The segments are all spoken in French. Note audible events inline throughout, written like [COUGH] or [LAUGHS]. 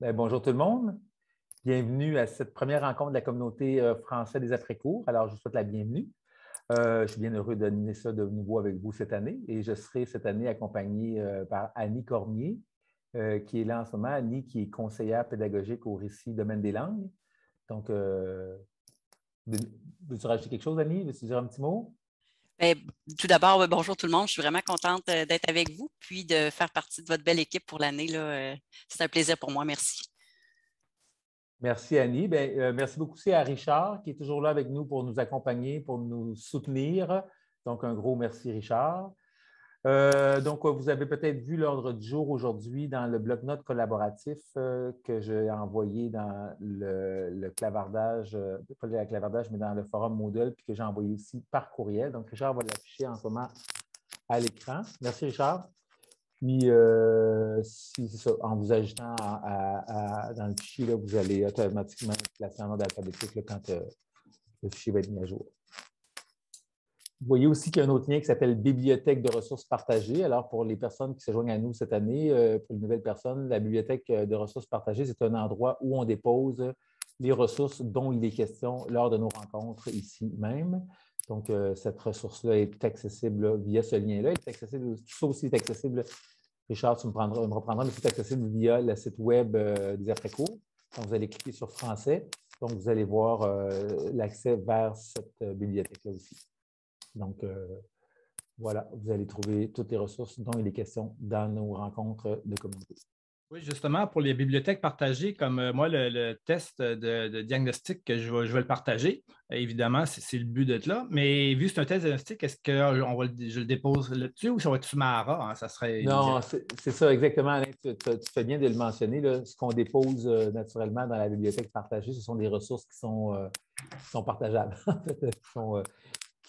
Ben, bonjour tout le monde. Bienvenue à cette première rencontre de la communauté euh, française des après-cours. Alors, je vous souhaite la bienvenue. Euh, je suis bien heureux donner ça de nouveau avec vous cette année et je serai cette année accompagné euh, par Annie Cormier, qui est là en ce moment. Annie, qui est conseillère pédagogique au récit Domaine des langues. Donc, veux-tu rajouter quelque chose, Annie? Veux-tu dire un petit mot? Ben, tout d'abord, bonjour tout le monde. Je suis vraiment contente euh, d'être avec vous, puis de faire partie de votre belle équipe pour l'année. Euh, c'est un plaisir pour moi. Merci. Merci, Annie. Ben, euh, merci beaucoup aussi à Richard, qui est toujours là avec nous pour nous accompagner, pour nous soutenir. Donc, un gros merci, Richard. Euh, donc, vous avez peut-être vu l'ordre du jour aujourd'hui dans le bloc-notes collaboratif euh, que j'ai envoyé dans le, clavardage, euh, pas le clavardage, mais dans le forum Moodle, puis que j'ai envoyé aussi par courriel. Donc, Richard va l'afficher en ce moment à l'écran. Merci, Richard. Puis, si, ça, en vous ajoutant dans le fichier, vous allez automatiquement placer en ordre alphabétique quand le fichier va être mis à jour. Vous voyez aussi qu'il y a un autre lien qui s'appelle Bibliothèque de ressources partagées. Alors, pour les personnes qui se joignent à nous cette année, euh, pour les nouvelles personnes, la Bibliothèque euh, de ressources partagées, c'est un endroit où on dépose les ressources dont il est question lors de nos rencontres ici même. Donc, euh, cette ressource-là est accessible via ce lien-là. tout ça aussi est accessible, Richard, tu me, reprendras, mais c'est accessible via le site web des après-cours. Donc, vous allez cliquer sur Français. Donc, vous allez voir l'accès vers cette bibliothèque-là aussi. Donc, euh, voilà, vous allez trouver toutes les ressources dont il est question dans nos rencontres de communauté. Oui, justement, pour les bibliothèques partagées, comme euh, moi, le, test de, diagnostic, je vais, je vais le partager. Euh, évidemment, c'est le but d'être là. Mais vu que c'est un test diagnostic, est-ce que va, je le dépose là-dessus ou ça va être Sumara? Hein? Ça serait non, c'est ça, exactement, Tu, fais bien de le mentionner. Ce qu'on dépose naturellement dans la bibliothèque partagée, ce sont des ressources qui sont, sont partageables, [LAUGHS]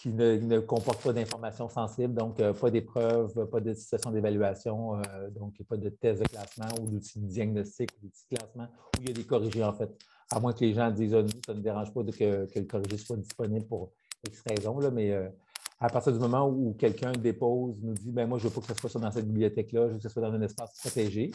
qui ne, comporte pas d'informations sensibles, donc euh, pas d'épreuves, pas de situation d'évaluation, euh, donc pas de test de classement ou d'outils de diagnostic ou d'outils de classement où il y a des corrigés en fait. À moins que les gens disent ah, ça ne dérange pas que, le corrigé soit disponible pour X raisons », mais euh, à partir du moment où quelqu'un dépose, nous dit ben moi, je ne veux pas que ce soit dans cette bibliothèque-là, je veux que ce soit dans un espace protégé.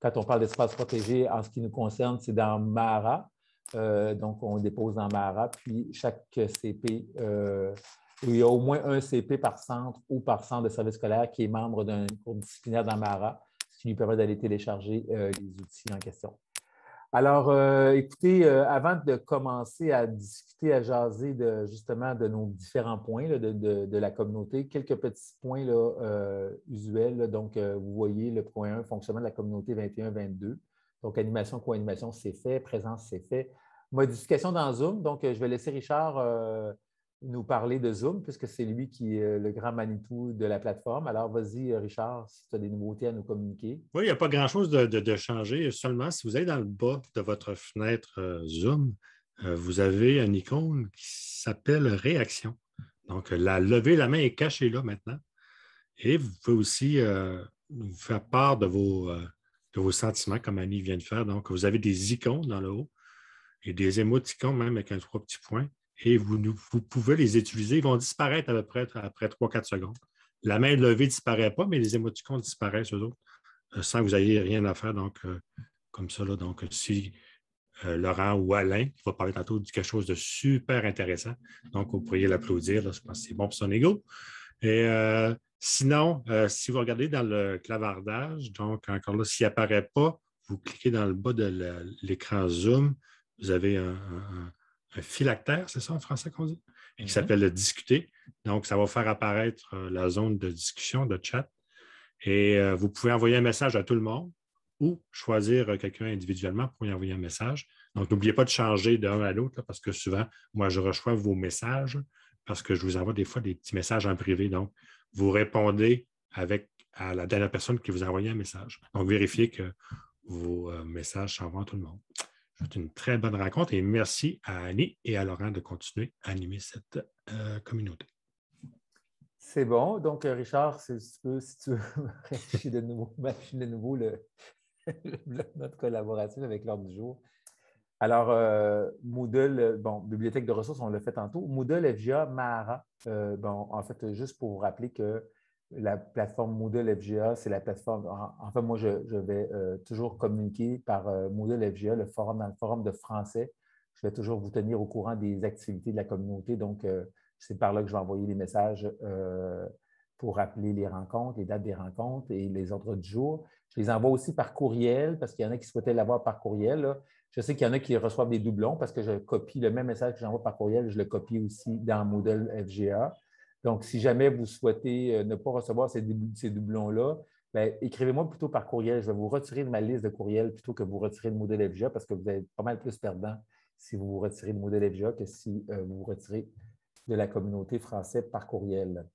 Quand on parle d'espace protégé, en ce qui nous concerne, c'est dans Mara, euh, donc, on dépose dans Mara, puis chaque CP, euh, il y a au moins un CP par centre ou par centre de service scolaire qui est membre d'un cours disciplinaire dans Mara, ce qui lui permet d'aller télécharger euh, les outils en question. Alors, écoutez, avant de commencer à discuter, à jaser de, justement de nos différents points de, la communauté, quelques petits points usuels. donc, vous voyez le point 1, fonctionnement de la communauté 21-22. Donc, animation, co-animation, c'est fait. Présence, c'est fait. Modification dans Zoom. Donc, euh, je vais laisser Richard euh, nous parler de Zoom, puisque c'est lui qui est euh, le grand Manitou de la plateforme. Alors, vas-y, Richard, si tu as des nouveautés à nous communiquer. Oui, il n'y a pas grand-chose de, changer. Seulement, si vous allez dans le bas de votre fenêtre Zoom, vous avez une icône qui s'appelle Réaction. Donc, la levée la main est cachée là maintenant. Et vous pouvez aussi vous faire part de vos vos sentiments, comme Annie vient de faire. Donc, vous avez des icônes dans le haut et des émoticônes même avec un trois petits points, et vous, vous pouvez les utiliser. Ils vont disparaître à peu près après 3-4 secondes. La main levée ne disparaît pas, mais les émoticônes disparaissent, eux autres, euh, sans que vous ayez rien à faire. Donc, euh, comme ça, donc, si euh, Laurent ou Alain, va parler tantôt de quelque chose de super intéressant, donc vous pourriez l'applaudir. je pense que c'est bon pour son égo. Et euh, sinon, euh, si vous regardez dans le clavardage, donc encore là, s'il n'apparaît pas, vous cliquez dans le bas de l'écran Zoom, vous avez un, un, phylactère, c'est ça en français qu'on dit, qui mhm. s'appelle le « discuter. Donc, ça va faire apparaître euh, la zone de discussion, de chat. Et vous pouvez envoyer un message à tout le monde ou choisir quelqu'un individuellement pour lui envoyer un message. Donc, n'oubliez pas de changer d'un à l'autre parce que souvent, moi, je reçois vos messages, parce que je vous envoie des fois des petits messages en privé. Donc, vous répondez avec à la dernière personne qui vous a envoyé un message. Donc, vérifiez que vos euh, messages s'envoient à tout le monde. Je vous souhaite une très bonne rencontre et merci à Annie et à Laurent de continuer à animer cette euh, communauté. C'est bon. Donc, euh, Richard, si tu veux, si tu veux [LAUGHS] de nouveau, de nouveau [LAUGHS] le, notre collaboratif avec l'ordre du jour, alors, euh, Moodle, euh, bon, bibliothèque de ressources, on l'a fait tantôt. Moodle FGA Mara, euh, bon, en fait, juste pour vous rappeler que la plateforme Moodle FGA, c'est la plateforme. en fait, moi, je, vais toujours communiquer par Moodle FGA, le forum, dans le forum de français. Je vais toujours vous tenir au courant des activités de la communauté. Donc, c'est par là que je vais envoyer les messages pour rappeler les rencontres, les dates des rencontres et les ordres du jour. Je les envoie aussi par courriel parce qu'il y en a qui souhaitaient l'avoir par courriel. Je sais qu'il y en a qui reçoivent des doublons parce que je copie le même message que j'envoie par courriel, je le copie aussi dans Moodle FGA. Donc, si jamais vous souhaitez euh, ne pas recevoir ces, doublons-là, ben, écrivez-moi plutôt par courriel. Je vais vous retirer de ma liste de courriels plutôt que vous retirer de Moodle FGA parce que vous êtes pas mal plus perdant si vous vous retirez de Moodle FGA que si euh, vous vous retirez de la communauté française par courriel.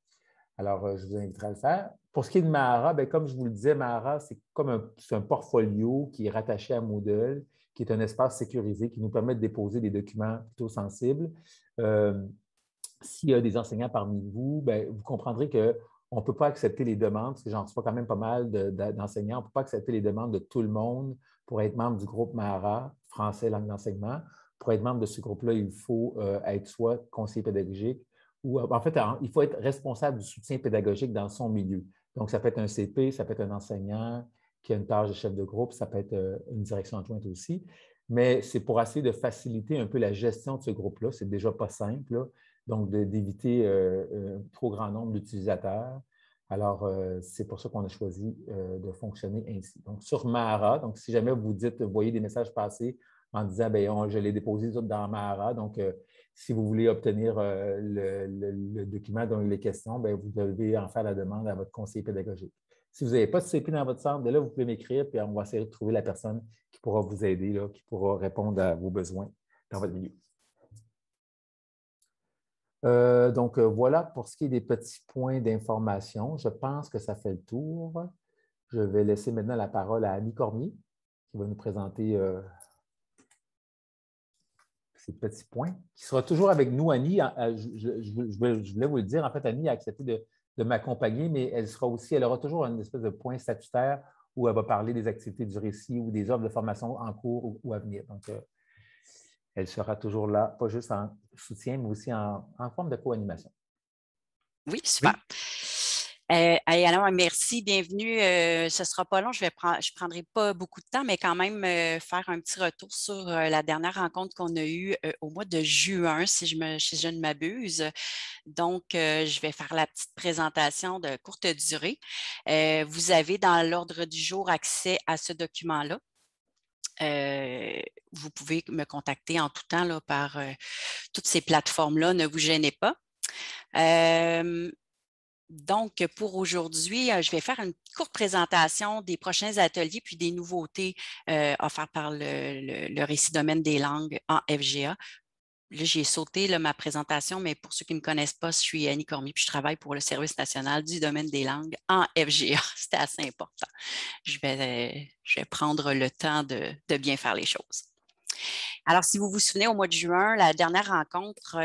Alors, euh, je vous inviterai à le faire. Pour ce qui est de Mahara, ben, comme je vous le disais, Mahara, c'est comme un, un, portfolio qui est rattaché à Moodle qui est un espace sécurisé qui nous permet de déposer des documents plutôt sensibles. Euh, s'il y a des enseignants parmi vous, ben, vous comprendrez qu'on ne peut pas accepter les demandes, parce que j'en reçois quand même pas mal d'enseignants, on ne peut pas accepter les demandes de tout le monde pour être membre du groupe Mahara, français langue d'enseignement. Pour être membre de ce groupe-là, il faut euh, être soit conseiller pédagogique ou, en fait, il faut être responsable du soutien pédagogique dans son milieu. Donc, ça peut être un CP, ça peut être un enseignant, qui a une tâche de chef de groupe, ça peut être euh, une direction adjointe aussi, mais c'est pour essayer de faciliter un peu la gestion de ce groupe-là. C'est déjà pas simple, donc d'éviter un euh, euh, trop grand nombre d'utilisateurs. Alors, c'est pour ça qu'on a choisi de fonctionner ainsi. Donc, sur Mara, donc si jamais vous dites, vous voyez des messages passer en disant, bien, je l'ai déposé dans Mara, donc si vous voulez obtenir le, document dont les questions, question, ben, vous devez en faire la demande à votre conseiller pédagogique. Si vous n'avez pas de CP dans votre centre, ben là, vous pouvez m'écrire, puis on va essayer de trouver la personne qui pourra vous aider, qui pourra répondre à vos besoins dans votre milieu. Euh, donc, euh, voilà pour ce qui est des petits points d'information. Je pense que ça fait le tour. Je vais laisser maintenant la parole à Annie Cormier, qui va nous présenter euh, ces petits points, qui sera toujours avec nous, Annie. Ah, ah, je, voulais vous le dire, en fait, Annie a accepté de de m'accompagner, mais elle sera aussi, elle aura toujours une espèce de point statutaire où elle va parler des activités du récit ou des œuvres de formation en cours ou, à venir. Donc, euh, elle sera toujours là, pas juste en soutien, mais aussi en, forme de co-animation. Oui, super. Oui. Euh, alors, merci, bienvenue. Euh, ce ne sera pas long, je ne prendrai pas beaucoup de temps, mais quand même euh, faire un petit retour sur la dernière rencontre qu'on a eue au mois de juin, si je, ne m'abuse. Donc, je vais faire la petite présentation de courte durée. vous avez dans l'ordre du jour accès à ce document-là. vous pouvez me contacter en tout temps par toutes ces plateformes-là, ne vous gênez pas. Donc, pour aujourd'hui, euh, je vais faire une courte présentation des prochains ateliers puis des nouveautés euh, offertes par le, récit domaine des langues en FGA. Là, j'ai sauté ma présentation, mais pour ceux qui ne me connaissent pas, je suis Annie Cormier puis je travaille pour le Service national du domaine des langues en FGA. [LAUGHS] C'était assez important. Euh, je vais, prendre le temps de, bien faire les choses. Alors, si vous vous souvenez, au mois de juin, la dernière rencontre,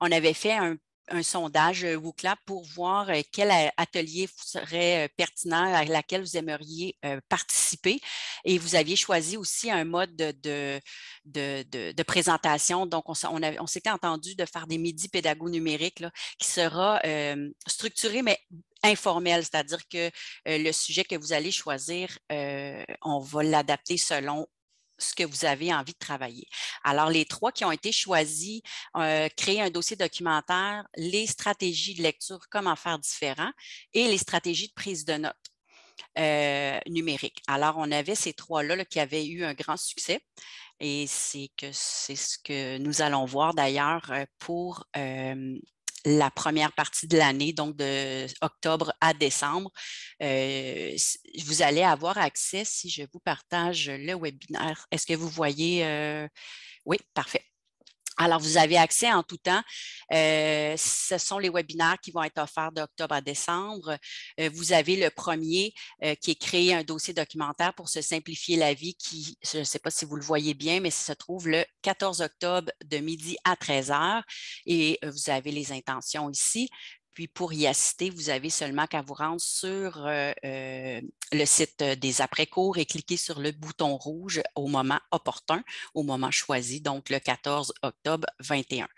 on avait fait un un sondage euh, WooClap pour voir euh, quel euh, atelier serait pertinent à laquelle vous aimeriez participer. Et vous aviez choisi aussi un mode de, de, présentation. Donc, on, s'était entendu de faire des midis pédago numériques qui sera structuré, mais informel, c'est-à-dire que le sujet que vous allez choisir, on va l'adapter selon que vous avez envie de travailler. Alors, les trois qui ont été choisis, euh, créer un dossier documentaire, les stratégies de lecture, comment faire différent, et les stratégies de prise de notes. Euh, numériques. Alors, on avait ces trois-là qui avaient eu un grand succès et c'est que c'est ce que nous allons voir d'ailleurs euh, pour la première partie de l'année, donc de octobre à décembre. Euh, vous allez avoir accès si je vous partage le webinaire. Est-ce que vous voyez? Euh, oui, parfait. Alors, vous avez accès en tout temps. Euh, ce sont les webinaires qui vont être offerts d'octobre à décembre. Euh, vous avez le premier euh, qui est créé un dossier documentaire pour se simplifier la vie qui, je ne sais pas si vous le voyez bien, mais ça se trouve le 14 octobre de midi à 13 h Et vous avez les intentions ici. Puis pour y assister, vous avez seulement qu'à vous rendre sur euh, euh, le site euh, des après-cours et cliquer sur le bouton rouge au moment opportun, au moment choisi, donc le 14 octobre 21.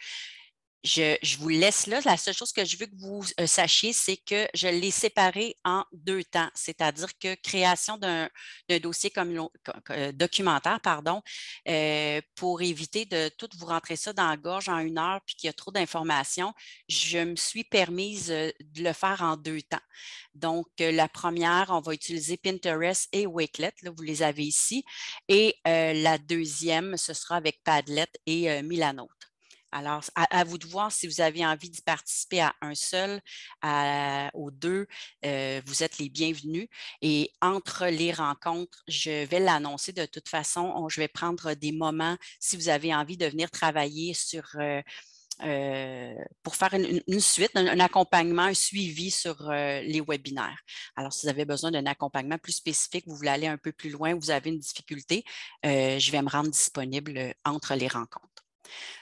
Je, vous laisse là. La seule chose que je veux que vous euh, sachiez, c'est que je l'ai séparé en deux temps, c'est-à-dire que création d'un dossier comme, euh, documentaire, pardon, euh, pour éviter de tout vous rentrer ça dans la gorge en une heure puis qu'il y a trop d'informations, je me suis permise de le faire en deux temps. Donc, la première, on va utiliser Pinterest et Wakelet, là, vous les avez ici, et la deuxième, ce sera avec Padlet et Milanote. Alors, à, vous de voir si vous avez envie d'y participer à un seul, aux deux, euh, vous êtes les bienvenus. Et entre les rencontres, je vais l'annoncer de toute façon. je vais prendre des moments si vous avez envie de venir travailler sur... Euh, euh, pour faire une, suite, un, accompagnement, un suivi sur les webinaires. Alors, si vous avez besoin d'un accompagnement plus spécifique, vous voulez aller un peu plus loin, vous avez une difficulté, je vais me rendre disponible entre les rencontres.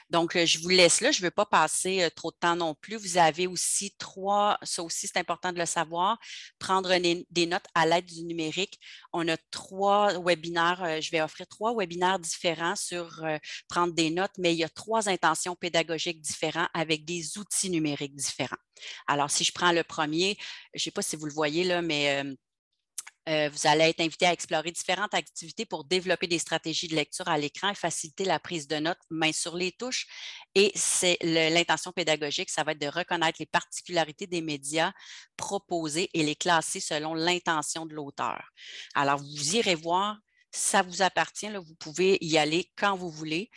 Donc, euh, je vous laisse là. Je ne veux pas passer euh, trop de temps non plus. Vous avez aussi trois, ça aussi c'est important de le savoir, prendre des notes à l'aide du numérique. On a trois webinaires, euh, je vais offrir trois webinaires différents sur prendre des notes, mais il y a trois intentions pédagogiques différentes avec des outils numériques différents. Alors, si je prends le premier, je ne sais pas si vous le voyez là, mais euh, vous allez être invité à explorer différentes activités pour développer des stratégies de lecture à l'écran et faciliter la prise de notes main sur les touches. Et c'est l'intention pédagogique, ça va être de reconnaître les particularités des médias proposés et les classer selon l'intention de l'auteur. Alors, vous irez voir ça vous appartient, vous pouvez y aller quand vous voulez.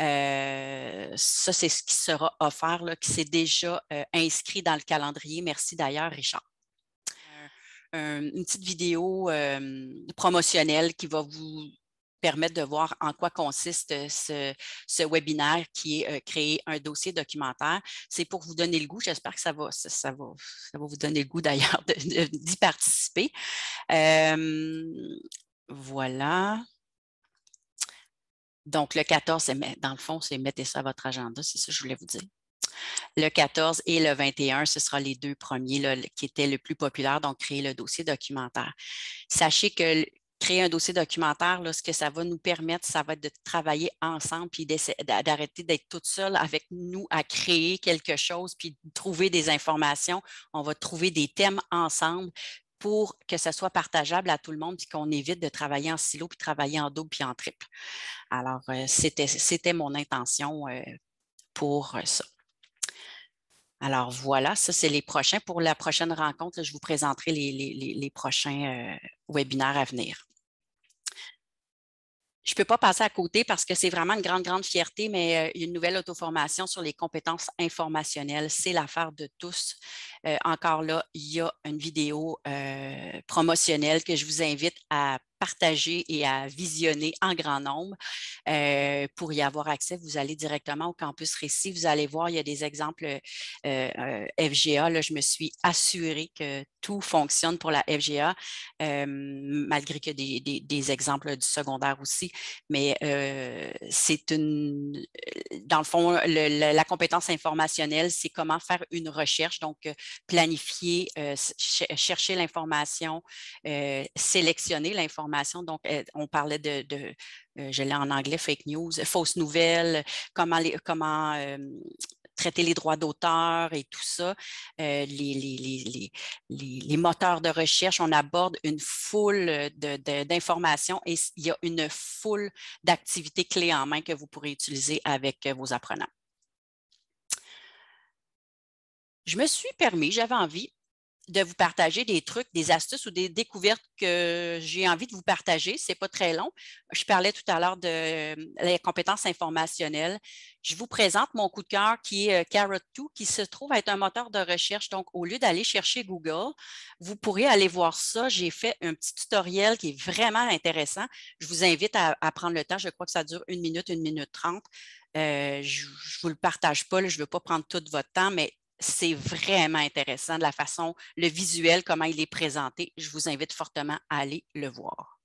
Euh, ça, c'est ce qui sera offert, là, qui s'est déjà euh, inscrit dans le calendrier. Merci d'ailleurs, Richard une petite vidéo euh, promotionnelle qui va vous permettre de voir en quoi consiste euh, ce, webinaire qui est euh, créer un dossier documentaire. C'est pour vous donner le goût. J'espère que ça va, ça, va, vous donner le goût d'ailleurs [LAUGHS] d'y participer. voilà. Donc, le 14, dans le fond, c'est mettez ça à votre agenda, c'est ça que je voulais vous dire. Le 14 et le 21, ce sera les deux premiers qui étaient le plus populaires, donc créer le dossier documentaire. Sachez que créer un dossier documentaire, ce que ça va nous permettre, ça va être de travailler ensemble, puis d'arrêter d'être toute seule avec nous à créer quelque chose, puis trouver des informations. On va trouver des thèmes ensemble pour que ça soit partageable à tout le monde, puis qu'on évite de travailler en silo, puis travailler en double, puis en triple. Alors, euh, c'était mon intention euh, pour euh, ça. Alors voilà, ça c'est les prochains. Pour la prochaine rencontre, je vous présenterai les, prochains euh, webinaires à venir. Je ne peux pas passer à côté parce que c'est vraiment une grande, grande fierté, mais euh, une nouvelle auto-formation sur les compétences informationnelles, c'est l'affaire de tous. Euh, encore là, il y a une vidéo promotionnelle que je vous invite à partager et à visionner en grand nombre. Euh, pour y avoir accès, vous allez directement au campus Récit. Vous allez voir, il y a des exemples euh, euh, FGA. Là, je me suis assurée que tout fonctionne pour la FGA, malgré que des, des, exemples du secondaire aussi. Mais c'est une, dans le fond, la, compétence informationnelle, c'est comment faire une recherche, donc planifier, chercher l'information, sélectionner l'information donc, on parlait de, euh, je l'ai en anglais, fake news, fausses nouvelles, comment, les, comment euh, traiter les droits d'auteur et tout ça, euh, les, moteurs de recherche, on aborde une foule d'informations et il y a une foule d'activités clés en main que vous pourrez utiliser avec vos apprenants. Je me suis permis, j'avais envie de vous partager des trucs, des astuces ou des découvertes que j'ai envie de vous partager. Ce n'est pas très long. Je parlais tout à l'heure de euh, les compétences informationnelles. Je vous présente mon coup de cœur qui est euh, Carrot2, qui se trouve être un moteur de recherche. Donc, au lieu d'aller chercher Google, vous pourrez aller voir ça. J'ai fait un petit tutoriel qui est vraiment intéressant. Je vous invite à, prendre le temps. Je crois que ça dure une minute, une minute trente. Euh, je ne vous le partage pas, je ne veux pas prendre tout votre temps, mais c'est vraiment intéressant de la façon, le visuel, comment il est présenté. Je vous invite fortement à aller le voir.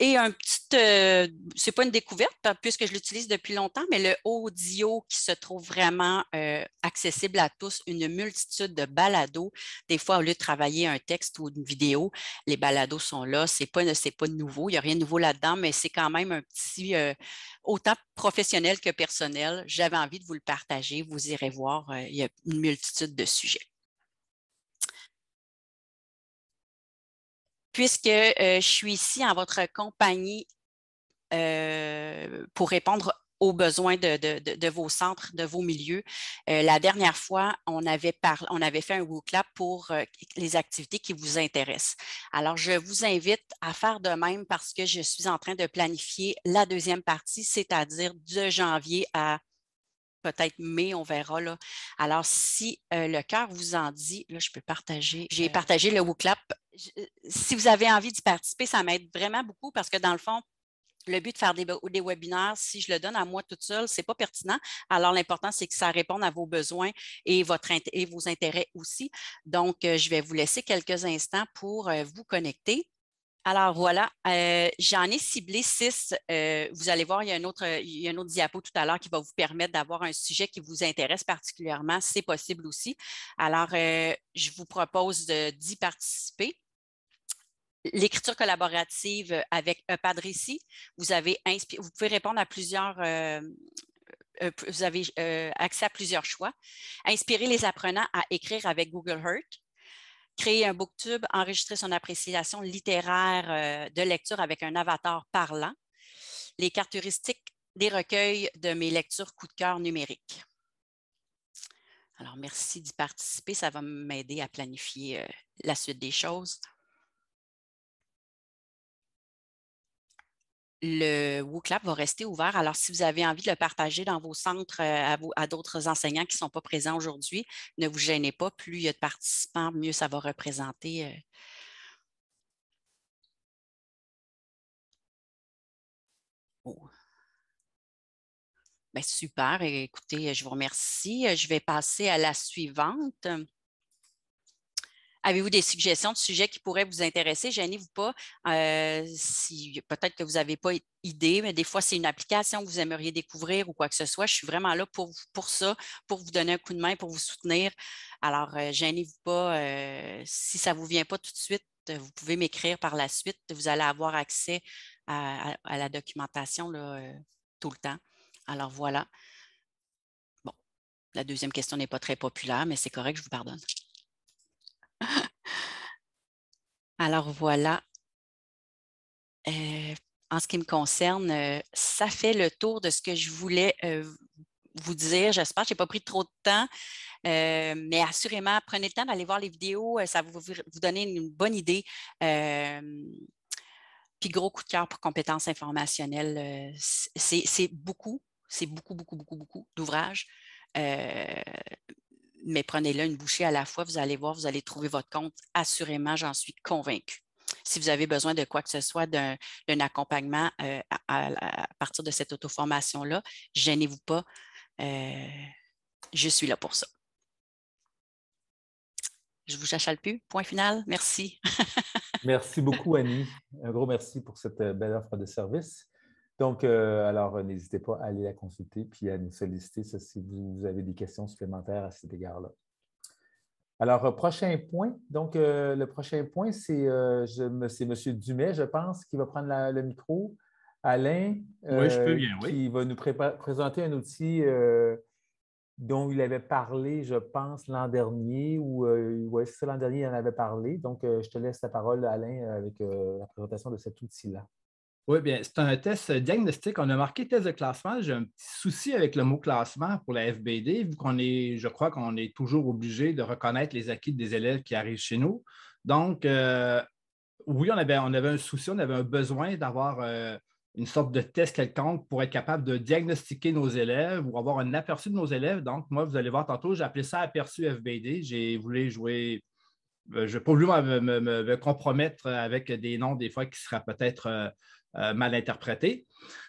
Et un petit, ce euh, c'est pas une découverte puisque je l'utilise depuis longtemps, mais le audio qui se trouve vraiment euh, accessible à tous, une multitude de balados. Des fois, au lieu de travailler un texte ou une vidéo, les balados sont là. C'est pas, c'est pas nouveau, il n'y a rien de nouveau là-dedans, mais c'est quand même un petit, euh, autant professionnel que personnel. J'avais envie de vous le partager. Vous irez voir, il y a une multitude de sujets. puisque euh, je suis ici en votre compagnie euh, pour répondre aux besoins de, vos centres, de vos milieux. Euh, la dernière fois, on avait, on avait fait un WooClap pour les activités qui vous intéressent. Alors, je vous invite à faire de même parce que je suis en train de planifier la deuxième partie, c'est-à-dire de janvier à peut-être mais on verra. Là. Alors, si euh, le cœur vous en dit, là, je peux partager. J'ai euh, partagé le WooClap. Euh, si vous avez envie d'y participer, ça m'aide vraiment beaucoup parce que dans le fond, le but de faire des, des webinaires, si je le donne à moi toute seule, ce n'est pas pertinent. Alors, l'important, c'est que ça réponde à vos besoins et, votre, et vos intérêts aussi. Donc, je vais vous laisser quelques instants pour vous connecter. Alors voilà, euh, j'en ai ciblé six. Euh, vous allez voir, il y a un autre, euh, un autre diapo tout à l'heure qui va vous permettre d'avoir un sujet qui vous intéresse particulièrement. C'est possible aussi. Alors, je vous propose d'y participer. L'écriture collaborative avec Padrici, vous avez vous pouvez répondre à plusieurs, vous avez accès à plusieurs choix. Inspirer les apprenants à écrire avec Google Earth créer un booktube, enregistrer son appréciation littéraire euh, de lecture avec un avatar parlant, les caractéristiques des recueils de mes lectures coup de cœur numériques. Alors, merci d'y participer. Ça va m'aider à planifier euh, la suite des choses. le WooClap va rester ouvert. Alors, si vous avez envie de le partager dans vos centres euh, à, d'autres enseignants qui ne sont pas présents aujourd'hui, ne vous gênez pas. Plus il y a de participants, mieux ça va représenter. Euh. Oh. Ben, super. Écoutez, je vous remercie. Je vais passer à la suivante. Avez-vous des suggestions de sujets qui pourraient vous intéresser? Gênez-vous pas. Euh, si, Peut-être que vous n'avez pas idée, mais des fois, c'est une application que vous aimeriez découvrir ou quoi que ce soit. Je suis vraiment là pour, pour ça, pour vous donner un coup de main, pour vous soutenir. Alors, euh, gênez-vous pas. Euh, si ça ne vous vient pas tout de suite, vous pouvez m'écrire par la suite. Vous allez avoir accès à, la documentation euh, tout le temps. Alors, voilà. Bon, la deuxième question n'est pas très populaire, mais c'est correct, je vous pardonne. Alors voilà. Euh, en ce qui me concerne, euh, ça fait le tour de ce que je voulais euh, vous dire. J'espère que je n'ai pas pris trop de temps, mais assurément, prenez le temps d'aller voir les vidéos. Ça va vous, vous donner une bonne idée. puis gros coup de cœur pour compétences informationnelles. C'est beaucoup, c'est beaucoup, beaucoup, beaucoup, beaucoup d'ouvrages mais prenez-le une bouchée à la fois. Vous allez voir, vous allez trouver votre compte. Assurément, j'en suis convaincue. Si vous avez besoin de quoi que ce soit, d'un accompagnement euh, à, partir de cette auto-formation-là, gênez-vous pas. Euh, je suis là pour ça. Je vous chachale plus. Point final. Merci. [LAUGHS] merci beaucoup, Annie. Un gros merci pour cette euh, belle offre de service. Donc, euh, alors, euh, n'hésitez pas à aller la consulter puis à nous solliciter si vous avez des questions supplémentaires à cet égard-là. Alors, euh, prochain point. Donc, le prochain point, c'est M. Dumais, je pense, qui va prendre le micro. Alain, oui, je peux bien, qui va nous présenter un outil dont il avait parlé, je pense, l'an dernier, ou ouais, c'est l'an dernier, il en avait parlé. Donc, je te laisse la parole, Alain, avec la présentation de cet outil-là. Oui, bien, c'est un test diagnostique. On a marqué test de classement. J'ai un petit souci avec le mot classement pour la FBD, vu qu'on est, je crois qu'on est toujours obligé de reconnaître les acquis des élèves qui arrivent chez nous. Donc, euh, oui, on avait, on avait un souci, on avait un besoin d'avoir euh, une sorte de test quelconque pour être capable de diagnostiquer nos élèves ou avoir un aperçu de nos élèves. Donc, moi, vous allez voir tantôt, j'ai appelé ça aperçu FBD. J'ai voulu jouer euh, je n'ai pas voulu me, me, compromettre avec des noms des fois qui seraient peut-être euh, mal interprété.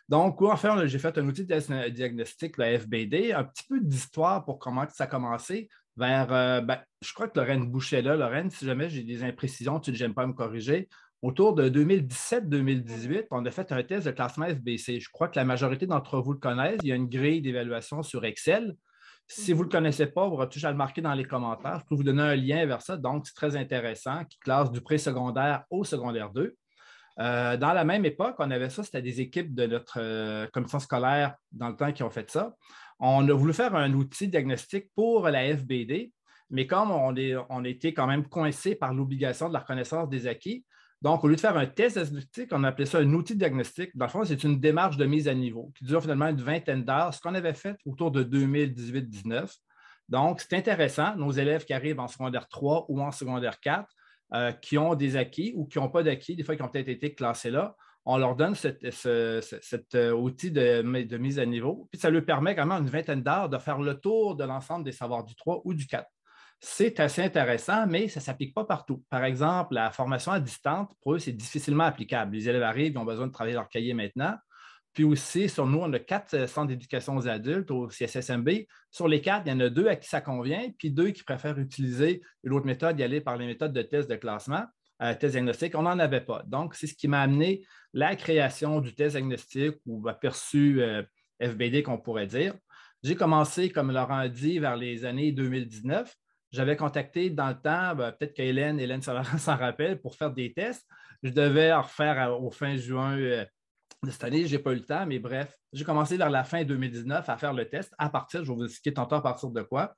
Donc, quoi faire? J'ai fait un outil de diagnostic, le FBD, un petit peu d'histoire pour comment ça a commencé. Vers, euh, ben, je crois que Lorraine Boucher là. Lorraine, si jamais j'ai des imprécisions, tu ne pas me corriger. Autour de 2017-2018, on a fait un test de classement FBC. Je crois que la majorité d'entre vous le connaissent. Il y a une grille d'évaluation sur Excel. Si vous ne le connaissez pas, vous aurez toujours à le marquer dans les commentaires. Je peux vous donner un lien vers ça. Donc, c'est très intéressant qui classe du pré-secondaire au secondaire 2. Euh, dans la même époque, on avait ça, c'était des équipes de notre euh, commission scolaire dans le temps qui ont fait ça. On a voulu faire un outil diagnostique pour la FBD, mais comme on, était quand même coincé par l'obligation de la reconnaissance des acquis, donc, au lieu de faire un test diagnostique, on appelait ça un outil diagnostique. Dans le fond, c'est une démarche de mise à niveau qui dure finalement une vingtaine d'heures, ce qu'on avait fait autour de 2018-19. Donc, c'est intéressant. Nos élèves qui arrivent en secondaire 3 ou en secondaire 4 euh, qui ont des acquis ou qui n'ont pas d'acquis, des fois qui ont peut-être été classés là, on leur donne cet euh, outil de, de, mise à niveau. Puis ça leur permet quand même une vingtaine d'heures de faire le tour de l'ensemble des savoirs du 3 ou du 4. C'est assez intéressant, mais ça ne s'applique pas partout. Par exemple, la formation à distance, pour eux, c'est difficilement applicable. Les élèves arrivent, ils ont besoin de travailler leur cahier maintenant. Puis aussi, sur nous, on a quatre euh, centres d'éducation aux adultes au CSSMB. Sur les quatre, il y en a deux à qui ça convient, puis deux qui préfèrent utiliser l'autre méthode, y aller par les méthodes de test de classement, tests euh, test On n'en avait pas. Donc, c'est ce qui m'a amené la création du test diagnostique ou aperçu euh, FBD qu'on pourrait dire. J'ai commencé, comme Laurent a dit, vers les années 2019. J'avais contacté dans le temps, ben, peut-être qu'Hélène, Hélène, Hélène [LAUGHS] s'en rappelle, pour faire des tests. Je devais en refaire au fin juin cette année, je n'ai pas eu le temps, mais bref, j'ai commencé vers la fin 2019 à faire le test à partir, je vais vous expliquer tantôt à partir de quoi.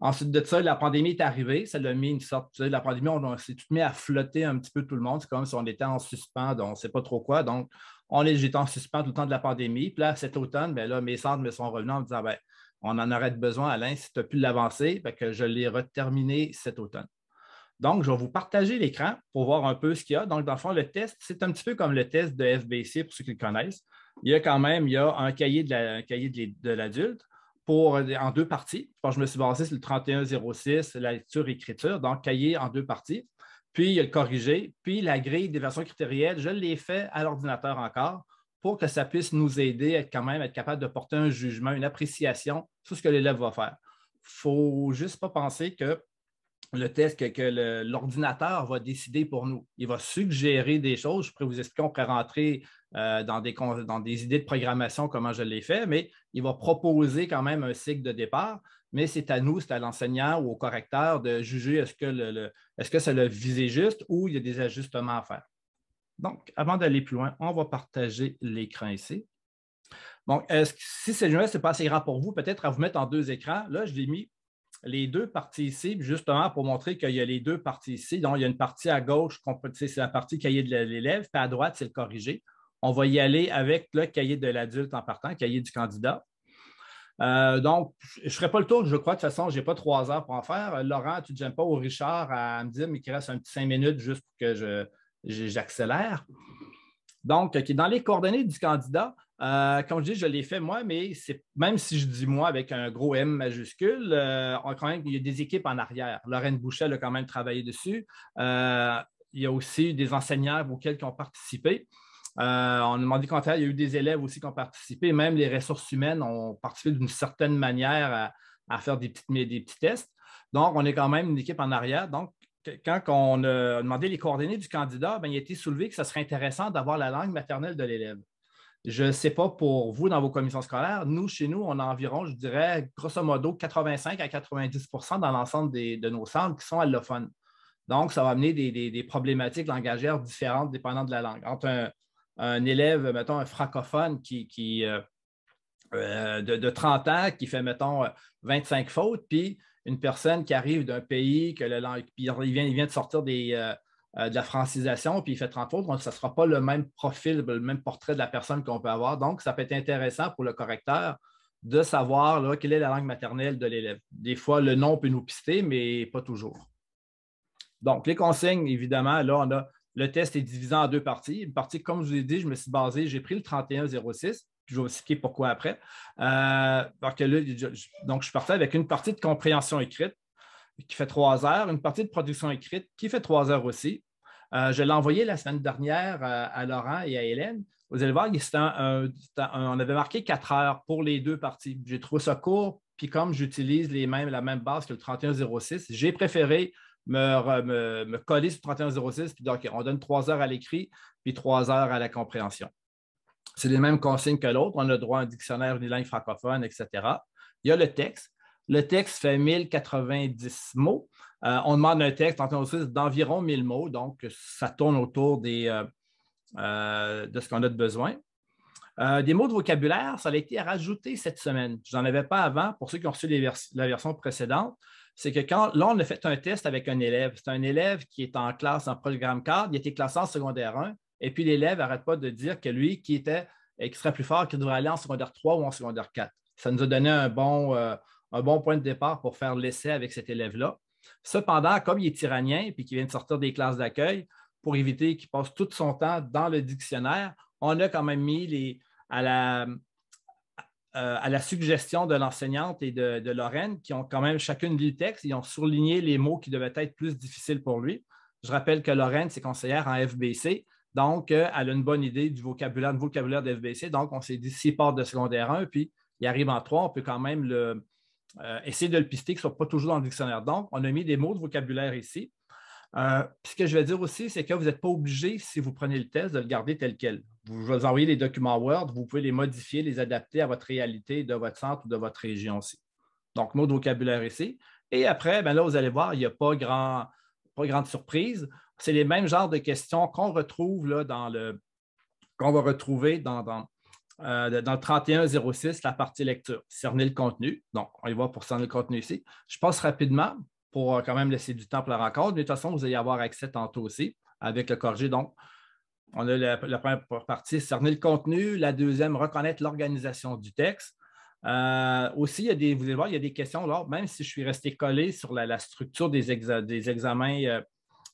Ensuite de ça, la pandémie est arrivée, ça l'a mis une sorte, tu la pandémie, on, s'est tout mis à flotter un petit peu tout le monde, c'est comme si on était en suspens, donc on ne sait pas trop quoi, donc on est, j'étais en suspens tout le temps de la pandémie, puis là, cet automne, ben là, mes centres me sont revenus en me disant, ben, on en aurait besoin, Alain, si tu as pu l'avancer, que je l'ai reterminé cet automne. Donc, je vais vous partager l'écran pour voir un peu ce qu'il y a. Donc, dans le fond, le test, c'est un petit peu comme le test de FBC pour ceux qui le connaissent. Il y a quand même il y a un cahier de l'adulte pour, en deux parties. Je, je me suis basé sur le 3106, la lecture-écriture, donc cahier en deux parties. Puis il y a le corrigé, puis la grille des versions critérielles, je l'ai fait à l'ordinateur encore pour que ça puisse nous aider à être quand même être capable de porter un jugement, une appréciation sur ce que l'élève va faire. Il ne faut juste pas penser que le test que, l'ordinateur va décider pour nous. Il va suggérer des choses. Je pourrais vous expliquer, on pourrait rentrer euh, dans, des, idées de programmation, comment je l'ai fait, mais il va proposer quand même un cycle de départ. Mais c'est à nous, c'est à l'enseignant ou au correcteur de juger est-ce que, le, le est que visé juste ou il y a des ajustements à faire. Donc, avant d'aller plus loin, on va partager l'écran ici. Donc, si c'est ce n'est pas assez grand pour vous, peut-être à vous mettre en deux écrans. Là, je l'ai mis les deux parties ici, justement pour montrer qu'il y a les deux parties ici. Donc, il y a une partie à gauche, c'est la partie cahier de l'élève, puis à droite, c'est le corrigé. On va y aller avec le cahier de l'adulte en partant, cahier du candidat. Euh, donc, je ne ferai pas le tour, je crois. De toute façon, je n'ai pas trois heures pour en faire. Laurent, tu ne gênes pas au Richard à me dire, mais qu'il reste un petit cinq minutes juste pour que j'accélère. Donc, dans les coordonnées du candidat, euh, comme je dis, je l'ai fait moi, mais même si je dis moi avec un gros M majuscule, euh, on, quand même, il y a des équipes en arrière. Lorraine Bouchel a quand même travaillé dessus. Euh, il y a aussi des enseignants auxquels qui ont participé. on a demandé contraire, il y a eu des élèves aussi qui ont participé. Même les ressources humaines ont participé d'une certaine manière à, faire des, petits tests. Donc, on est quand même une équipe en arrière. Donc, quand on a demandé les coordonnées du candidat, ben, il a été soulevé que ce serait intéressant d'avoir la langue maternelle de l'élève. Je ne sais pas pour vous dans vos commissions scolaires. Nous, chez nous, on a environ, je dirais, grosso modo, 85 à 90 dans l'ensemble de nos centres qui sont allophones. Donc, ça va amener des, problématiques langagères différentes dépendant de la langue. Entre un, élève, mettons, un francophone qui, euh, euh, de, 30 ans qui fait, mettons, 25 fautes, puis une personne qui arrive d'un pays que le langue, puis il vient, vient de sortir des, euh, euh, de la francisation, puis il fait 30 autres. donc ça ne sera pas le même profil, le même portrait de la personne qu'on peut avoir. Donc, ça peut être intéressant pour le correcteur de savoir quelle est la langue maternelle de l'élève. Des fois, le nom peut nous pister, mais pas toujours. Donc, les consignes, évidemment, là, on a le test est divisé en deux parties. Une partie, comme je vous ai dit, je me suis basé, j'ai pris le 3106, puis je vais vous expliquer pourquoi après. Euh, parce que là, je, donc, je partais avec une partie de compréhension écrite, qui fait trois heures, une partie de production écrite qui fait trois heures aussi. Euh, je l'ai envoyé la semaine dernière euh, à, Laurent et à Hélène. aux allez voir, on avait marqué quatre heures pour les deux parties. J'ai trouvé ça court, puis comme j'utilise les mêmes, la même base que le 3106, j'ai préféré me, me, coller sur le 3106, puis donc on donne trois heures à l'écrit, puis trois heures à la compréhension. C'est les mêmes consignes que l'autre. On a le droit à un dictionnaire une langue francophone, etc. Il y a le texte. Le texte fait 1090 mots. Euh, on demande un texte en d'environ 1000 mots, donc ça tourne autour euh, euh, de ce qu'on a de besoin. des mots de vocabulaire, ça a été rajouté cette semaine. Je n'en avais pas avant pour ceux qui ont reçu la version précédente. C'est que quand l'on a fait un test avec un élève. C'est un élève qui est en classe en programme cadre, il était classé en secondaire 1, et puis l'élève n'arrête pas de dire que lui, qui était et qui serait plus fort, qu'il devrait aller en secondaire 3 ou en secondaire 4. Ça nous a donné un bon, un bon point de départ pour faire l'essai avec cet élève-là. Cependant, comme il est tyrannien et qu'il vient de sortir des classes d'accueil, pour éviter qu'il passe tout son temps dans le dictionnaire, on a quand même mis les, à, la, euh, à la suggestion de l'enseignante et de, Lorraine, qui ont quand même chacune lu le texte, ils ont surligné les mots qui devaient être plus difficiles pour lui. Je rappelle que Lorraine, c'est conseillère en FBC, donc euh, elle a une bonne idée du vocabulaire, du vocabulaire de FBC. Donc, on s'est dit, s'il part de secondaire 1, puis il arrive en 3, on peut quand même le, Essayez euh, essayer de le pister, qu'il ne soit pas toujours dans le dictionnaire. Donc, on a mis des mots de vocabulaire ici. Euh, ce que je vais dire aussi, c'est que vous n'êtes pas obligé, si vous prenez le test, de le garder tel quel. Vous, vous envoyez les documents Word, vous pouvez les modifier, les adapter à votre réalité de votre centre ou de votre région aussi. Donc, mots de vocabulaire ici. Et après, ben là, vous allez voir, il n'y a pas, grand, pas grande surprise. C'est les mêmes genres de questions qu'on retrouve là, dans le qu'on va retrouver dans, euh, dans le 3106, la partie lecture, cerner le contenu. Donc, on y va pour cerner le contenu ici. Je passe rapidement pour euh, quand même laisser du temps pour la rencontre, de toute façon, vous allez avoir accès tantôt aussi avec le corrigé. Donc, on a la, première partie, cerner le contenu. La deuxième, reconnaître l'organisation du texte. Euh, aussi, vous allez voir, il y a des questions. même si je suis resté collé sur la, structure des, examens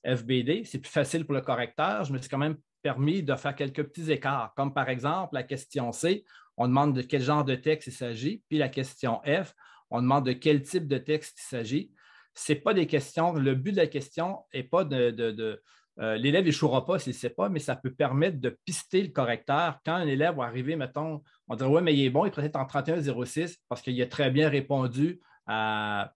FBD, c'est plus facile pour le correcteur. Je me suis quand même permis de faire quelques petits écarts, comme par exemple la question C, on demande de quel genre de texte il s'agit, puis la question F, on demande de quel type de texte il s'agit. Ce n'est pas des questions, le but de la question n'est pas de. Euh, l'élève échouera pas s'il ne sait pas, mais ça peut permettre de pister le correcteur. Quand un élève va arriver, mettons, on dirait Oui, mais il est bon, il peut être en 3106 parce qu'il a très bien répondu à,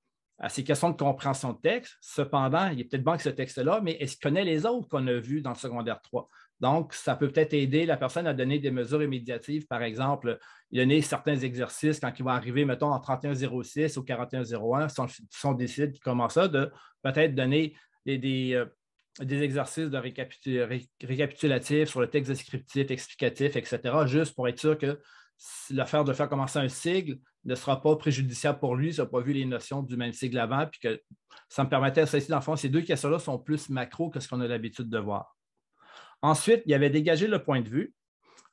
ces questions de compréhension de texte. Cependant, il est peut-être bon avec ce texte-là, mais est-ce qu'il connaît les autres qu'on a vus dans le secondaire 3? Donc, ça peut peut-être aider la personne à donner des mesures immédiatives, par exemple, il donner certains exercices quand il va arriver, mettons, en 3106 ou 4101, si on, décide qu'il décide comment ça, de peut-être donner des, euh, exercices de récapitulatifs sur le texte descriptif, explicatif, etc., juste pour être sûr que l'affaire de faire commencer un sigle ne sera pas préjudiciable pour lui, s'il n'a pas vu les notions du même sigle avant, puis que ça me permettait, ça ici, dans le fond, ces deux questions-là sont plus macro que ce qu'on a l'habitude de voir. Ensuite, il y avait dégagé le point de vue.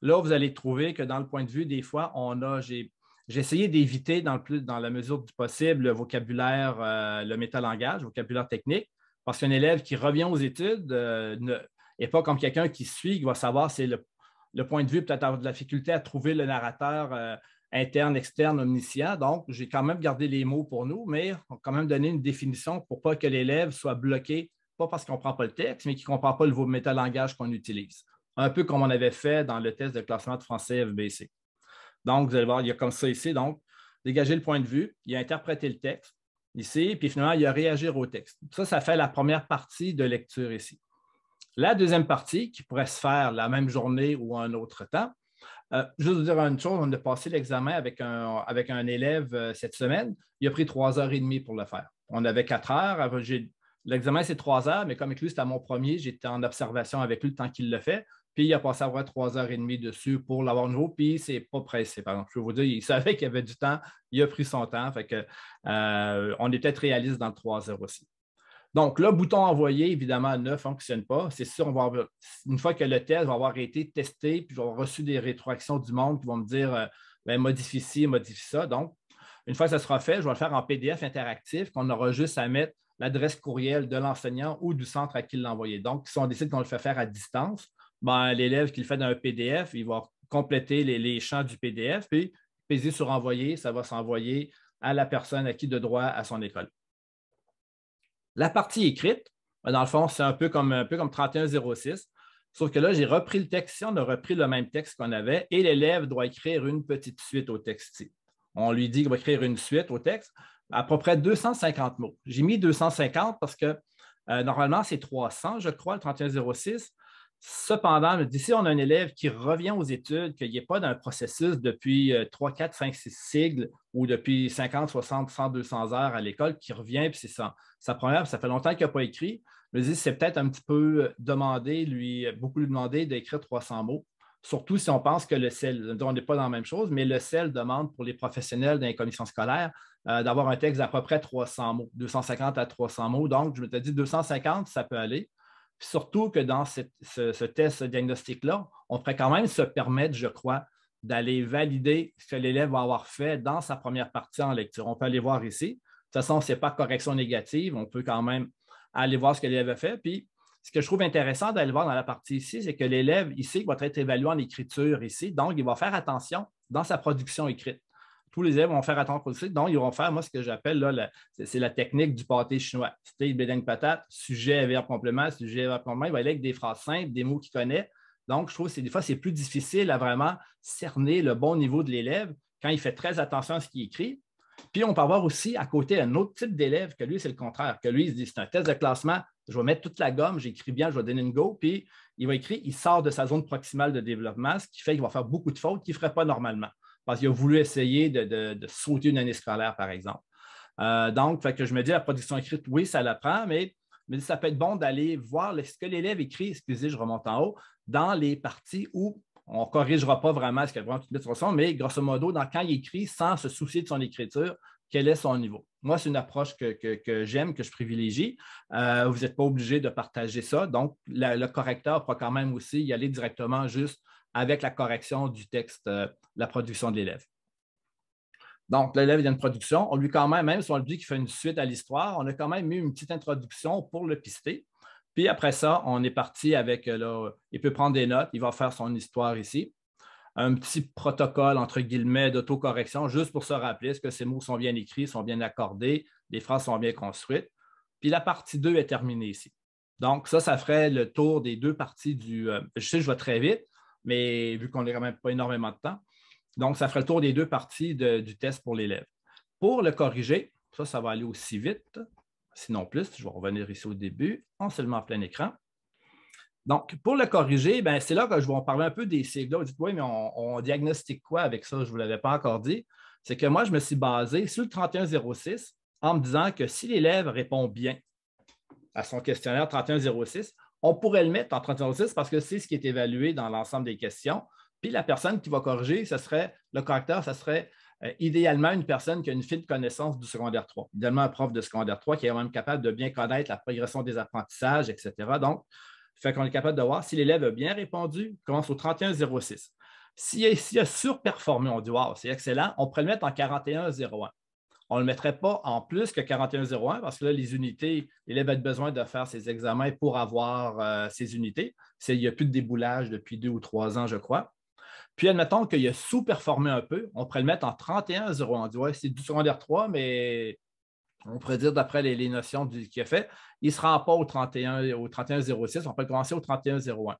Là, vous allez trouver que dans le point de vue, des fois, on a, j'ai essayé d'éviter dans, dans, la mesure du possible le vocabulaire, euh, le métalangage, vocabulaire technique, parce qu'un élève qui revient aux études euh, n'est pas comme quelqu'un qui suit, qui va savoir c'est le, point de vue, peut-être avoir de la difficulté à trouver le narrateur euh, interne, externe, omniscient. Donc, j'ai quand même gardé les mots pour nous, mais quand même donné une définition pour pas que l'élève soit bloqué pas parce qu'on ne comprend pas le texte, mais qui ne comprend pas le métalangage qu'on utilise. Un peu comme on avait fait dans le test de classement de français FBC. Donc, vous allez voir, il y a comme ça ici. Donc, dégager le point de vue, il a interprété le texte ici, puis finalement, il a réagir au texte. Ça, ça fait la première partie de lecture ici. La deuxième partie, qui pourrait se faire la même journée ou un autre temps, euh, juste vous dire une chose, on a passé l'examen avec un, avec un élève euh, cette semaine. Il a pris trois heures et demie pour le faire. On avait quatre heures. J'ai L'examen, c'est trois heures, mais comme avec lui, c'était mon premier, j'étais en observation avec lui le temps qu'il le fait. Puis il a passé à avoir trois heures et demie dessus pour l'avoir nouveau, puis c'est pas pressé. Par je veux vous dire, il savait qu'il y avait du temps, il a pris son temps. Fait que euh, on est peut-être réaliste dans trois heures aussi. Donc, le bouton envoyé, évidemment, ne fonctionne pas. C'est sûr, on va une fois que le test va avoir été testé, puis j'aurai reçu des rétroactions du monde qui vont me dire euh, ben, modifie ci, modifie ça. Donc, une fois que ça sera fait, je vais le faire en PDF interactif qu'on aura juste à mettre l'adresse courriel de l'enseignant ou du centre à qui l'envoyer. Donc, si on décide qu'on le fait faire à distance, ben, l'élève qui le fait dans un PDF, il va compléter les, champs du PDF, puis peser sur envoyer, ça va s'envoyer à la personne à qui de droit à son école. La partie écrite, ben, dans le fond, c'est un peu comme, un peu comme 3106. Sauf que là, j'ai repris le texte ici, on a repris le même texte qu'on avait et l'élève doit écrire une petite suite au texte ici. On lui dit qu'il va écrire une suite au texte, à peu près 250 mots. J'ai mis 250 parce que euh, normalement, c'est 300, je crois, le 3106. Cependant, d'ici, on a un élève qui revient aux études, qu'il n'y ait pas d'un processus depuis 3, 4, 5, 6 sigles ou depuis 50, 60, 100, 200 heures à l'école, qui revient, puis c'est ça. sa première, ça fait longtemps qu'il n'a pas écrit. Je dis, c'est peut-être un petit peu euh, demandé, lui, beaucoup lui demander d'écrire 300 mots. Surtout si on pense que le sel, on n'est pas dans la même chose, mais le sel demande pour les professionnels dans commission scolaire euh, d'avoir un texte d'à peu près 300 mots, 250 à 300 mots. Donc, je me suis dit 250, ça peut aller. surtout que dans ce, ce, test diagnostic-là, on pourrait quand même se permettre, je crois, d'aller valider ce que l'élève va avoir fait dans sa première partie en lecture. On peut aller voir ici. De toute façon, ce n'est pas correction négative. On peut quand même aller voir ce que l'élève a fait. Puis, ce que je trouve intéressant d'aller voir dans la partie ici, c'est que l'élève ici va être évalué en écriture ici, donc il va faire attention dans sa production écrite. Tous les élèves vont faire attention aussi, donc ils vont faire, moi, ce que j'appelle, c'est la technique du pâté chinois. C'est-à-dire, il béding, patate, sujet, verbe, complément, sujet, verbe, complément. Il va aller avec des phrases simples, des mots qu'il connaît. Donc, je trouve que des fois, c'est plus difficile à vraiment cerner le bon niveau de l'élève quand il fait très attention à ce qu'il écrit. Puis, on peut avoir aussi à côté un autre type d'élève que lui, c'est le contraire, que lui, il se dit c'est un test de classement, je vais mettre toute la gomme, j'écris bien, je vais donner une go, puis il va écrire, il sort de sa zone proximale de développement, ce qui fait qu'il va faire beaucoup de fautes qu'il ne ferait pas normalement, parce qu'il a voulu essayer de, sauter une année scolaire, par exemple. Euh, donc, que je me dis, la production écrite, oui, ça l'apprend, mais, mais ça peut être bon d'aller voir ce que l'élève écrit, excusez, je remonte en haut, dans les parties où on ne corrigera pas vraiment ce qu'il a vraiment toute mais grosso modo, dans quand il écrit, sans se soucier de son écriture, quel est son niveau. Moi, c'est une approche que, j'aime, que je privilégie. Euh, vous n'êtes pas obligé de partager ça. Donc, le correcteur pourra quand même aussi y aller directement juste avec la correction du texte, euh, la production de l'élève. Donc, l'élève vient de production. On lui quand même, même si on lui dit qu'il fait une suite à l'histoire, on a quand même mis une petite introduction pour le pister. Puis après ça, on est parti avec, euh, il peut prendre des notes, il va faire son histoire ici un petit protocole, entre guillemets, d'autocorrection, juste pour se rappeler ce que ces mots sont bien écrits, sont bien accordés, les phrases sont bien construites. Puis la partie 2 est terminée ici. Donc, ça, ça ferait le tour des deux parties du. Euh, je sais, je vais très vite, mais vu qu'on n'a quand même pas énormément de temps. Donc, ça ferait le tour des deux parties du test pour l'élève. Pour le corriger, ça, ça va aller aussi vite, sinon plus. Je vais revenir ici au début, en seulement plein écran. Donc, pour le corriger, ben, c'est là que je vais en parler un peu des sigles. Vous dites, oui, mais on, diagnostique quoi avec ça? Je ne vous l'avais pas encore dit. C'est que moi, je me suis basé sur le 3106 en me disant que si l'élève répond bien à son questionnaire 3106, on pourrait le mettre en 3106 parce que c'est ce qui est évalué dans l'ensemble des questions. Puis la personne qui va corriger, ce serait le correcteur, ce serait euh, idéalement une personne qui a une fine connaissance du secondaire 3, idéalement un prof de secondaire 3 qui est quand même capable de bien connaître la progression des apprentissages, etc. Donc, fait qu'on est capable de voir si l'élève a bien répondu, commence au 31-06. S'il a, surperformé, on dit waouh c'est excellent, on pourrait le mettre en 41-01. On ne le mettrait pas en plus que 41-01 parce que là, les unités, l'élève a besoin de faire ses examens pour avoir euh, ses unités. Il n'y a plus de déboulage depuis deux ou trois ans, je crois. Puis, admettons qu'il a sous-performé un peu, on pourrait le mettre en 31-01. On dit Ouais, c'est du secondaire 3, mais on pourrait dire d'après les, notions qu'il a fait, il ne se rend pas au 31, au 3106, on peut commencer au 31-01.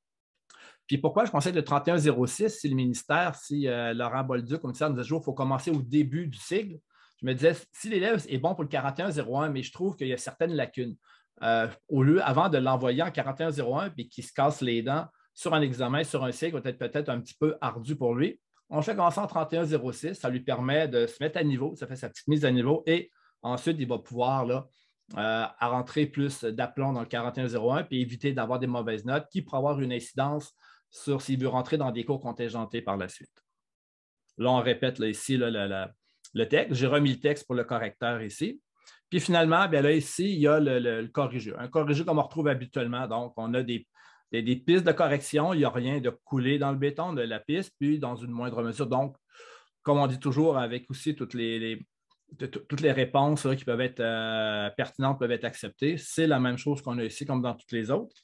Puis pourquoi je conseille le 3106 si le ministère, si euh, Laurent Bolduc, comme ça, nous a toujours, oh, il faut commencer au début du sigle. Je me disais, si l'élève est bon pour le 41-01, mais je trouve qu'il y a certaines lacunes, euh, au lieu, avant de l'envoyer en 41-01, puis qu'il se casse les dents sur un examen, sur un sigle, peut-être peut-être un petit peu ardu pour lui, on fait commencer en 31-06, ça lui permet de se mettre à niveau, ça fait sa petite mise à niveau et Ensuite, il va pouvoir là, euh, à rentrer plus d'aplomb dans le 4101 puis éviter d'avoir des mauvaises notes qui pourraient avoir une incidence sur s'il veut rentrer dans des cours contingentés par la suite. Là, on répète ici le, texte. J'ai remis le texte pour le correcteur ici. Puis finalement, bien là, ici, il y a le, le corrigé. Un corrigé comme on retrouve habituellement. Donc, on a des, pistes de correction. Il n'y a rien de coulé dans le béton de la piste, puis dans une moindre mesure. Donc, comme on dit toujours avec aussi toutes les toutes les réponses qui peuvent être euh, pertinentes peuvent être acceptées. C'est la même chose qu'on a ici comme dans toutes les autres.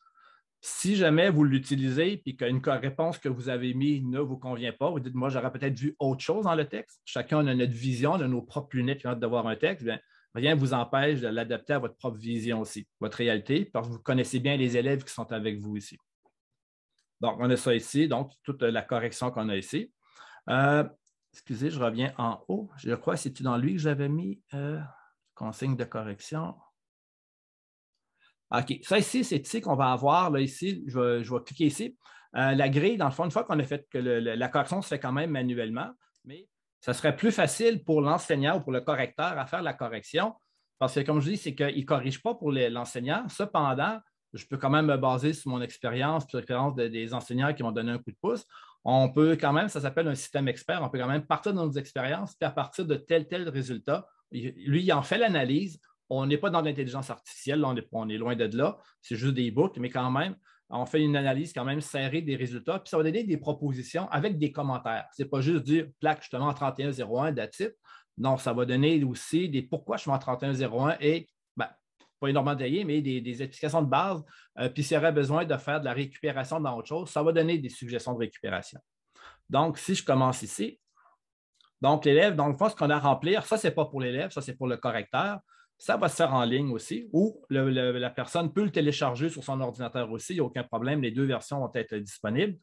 Si jamais vous l'utilisez et qu'une réponse que vous avez mise ne vous convient pas, vous dites, moi, j'aurais peut-être vu autre chose dans le texte. Chacun a notre vision, nos propres lunettes qui de voir un texte. rien ne vous empêche de l'adapter à votre propre vision aussi, votre réalité, parce que vous connaissez bien les élèves qui sont avec vous ici. Donc, on a ça ici, donc toute la correction qu'on a ici. Euh, Excusez, je reviens en haut. Je crois que cest dans lui que j'avais mis euh, consigne de correction? OK. Ça ici, c'est ici qu'on va avoir. ici, je vais, cliquer ici. Euh, la grille, dans le fond, une fois qu'on a fait que la correction se fait quand même manuellement, mais ça serait plus facile pour l'enseignant ou pour le correcteur à faire la correction. Parce que, comme je dis, c'est qu'il ne corrige pas pour l'enseignant. Cependant, je peux quand même me baser sur mon expérience, sur l'expérience des enseignants qui m'ont donné un coup de pouce on peut quand même, ça s'appelle un système expert, on peut quand même partir de nos expériences, faire partir de tel, tel résultat, lui, il en fait l'analyse. On n'est pas dans l'intelligence artificielle, on est, loin de là, c'est juste des boucles, mais quand même, on fait une analyse quand même serrée des résultats, puis ça va donner des propositions avec des commentaires. Ce n'est pas juste dire plaque justement 3101 d'atite. Non, ça va donner aussi des pourquoi je suis en 3101 et pas énormément de mais des, des applications de base, euh, puis s'il y aurait besoin de faire de la récupération dans autre chose, ça va donner des suggestions de récupération. Donc, si je commence ici, donc l'élève, dans le fond, ce qu'on a à remplir, ça, ce n'est pas pour l'élève, ça, c'est pour le correcteur. Ça va se faire en ligne aussi, ou la personne peut le télécharger sur son ordinateur aussi, il n'y a aucun problème, les deux versions vont être disponibles.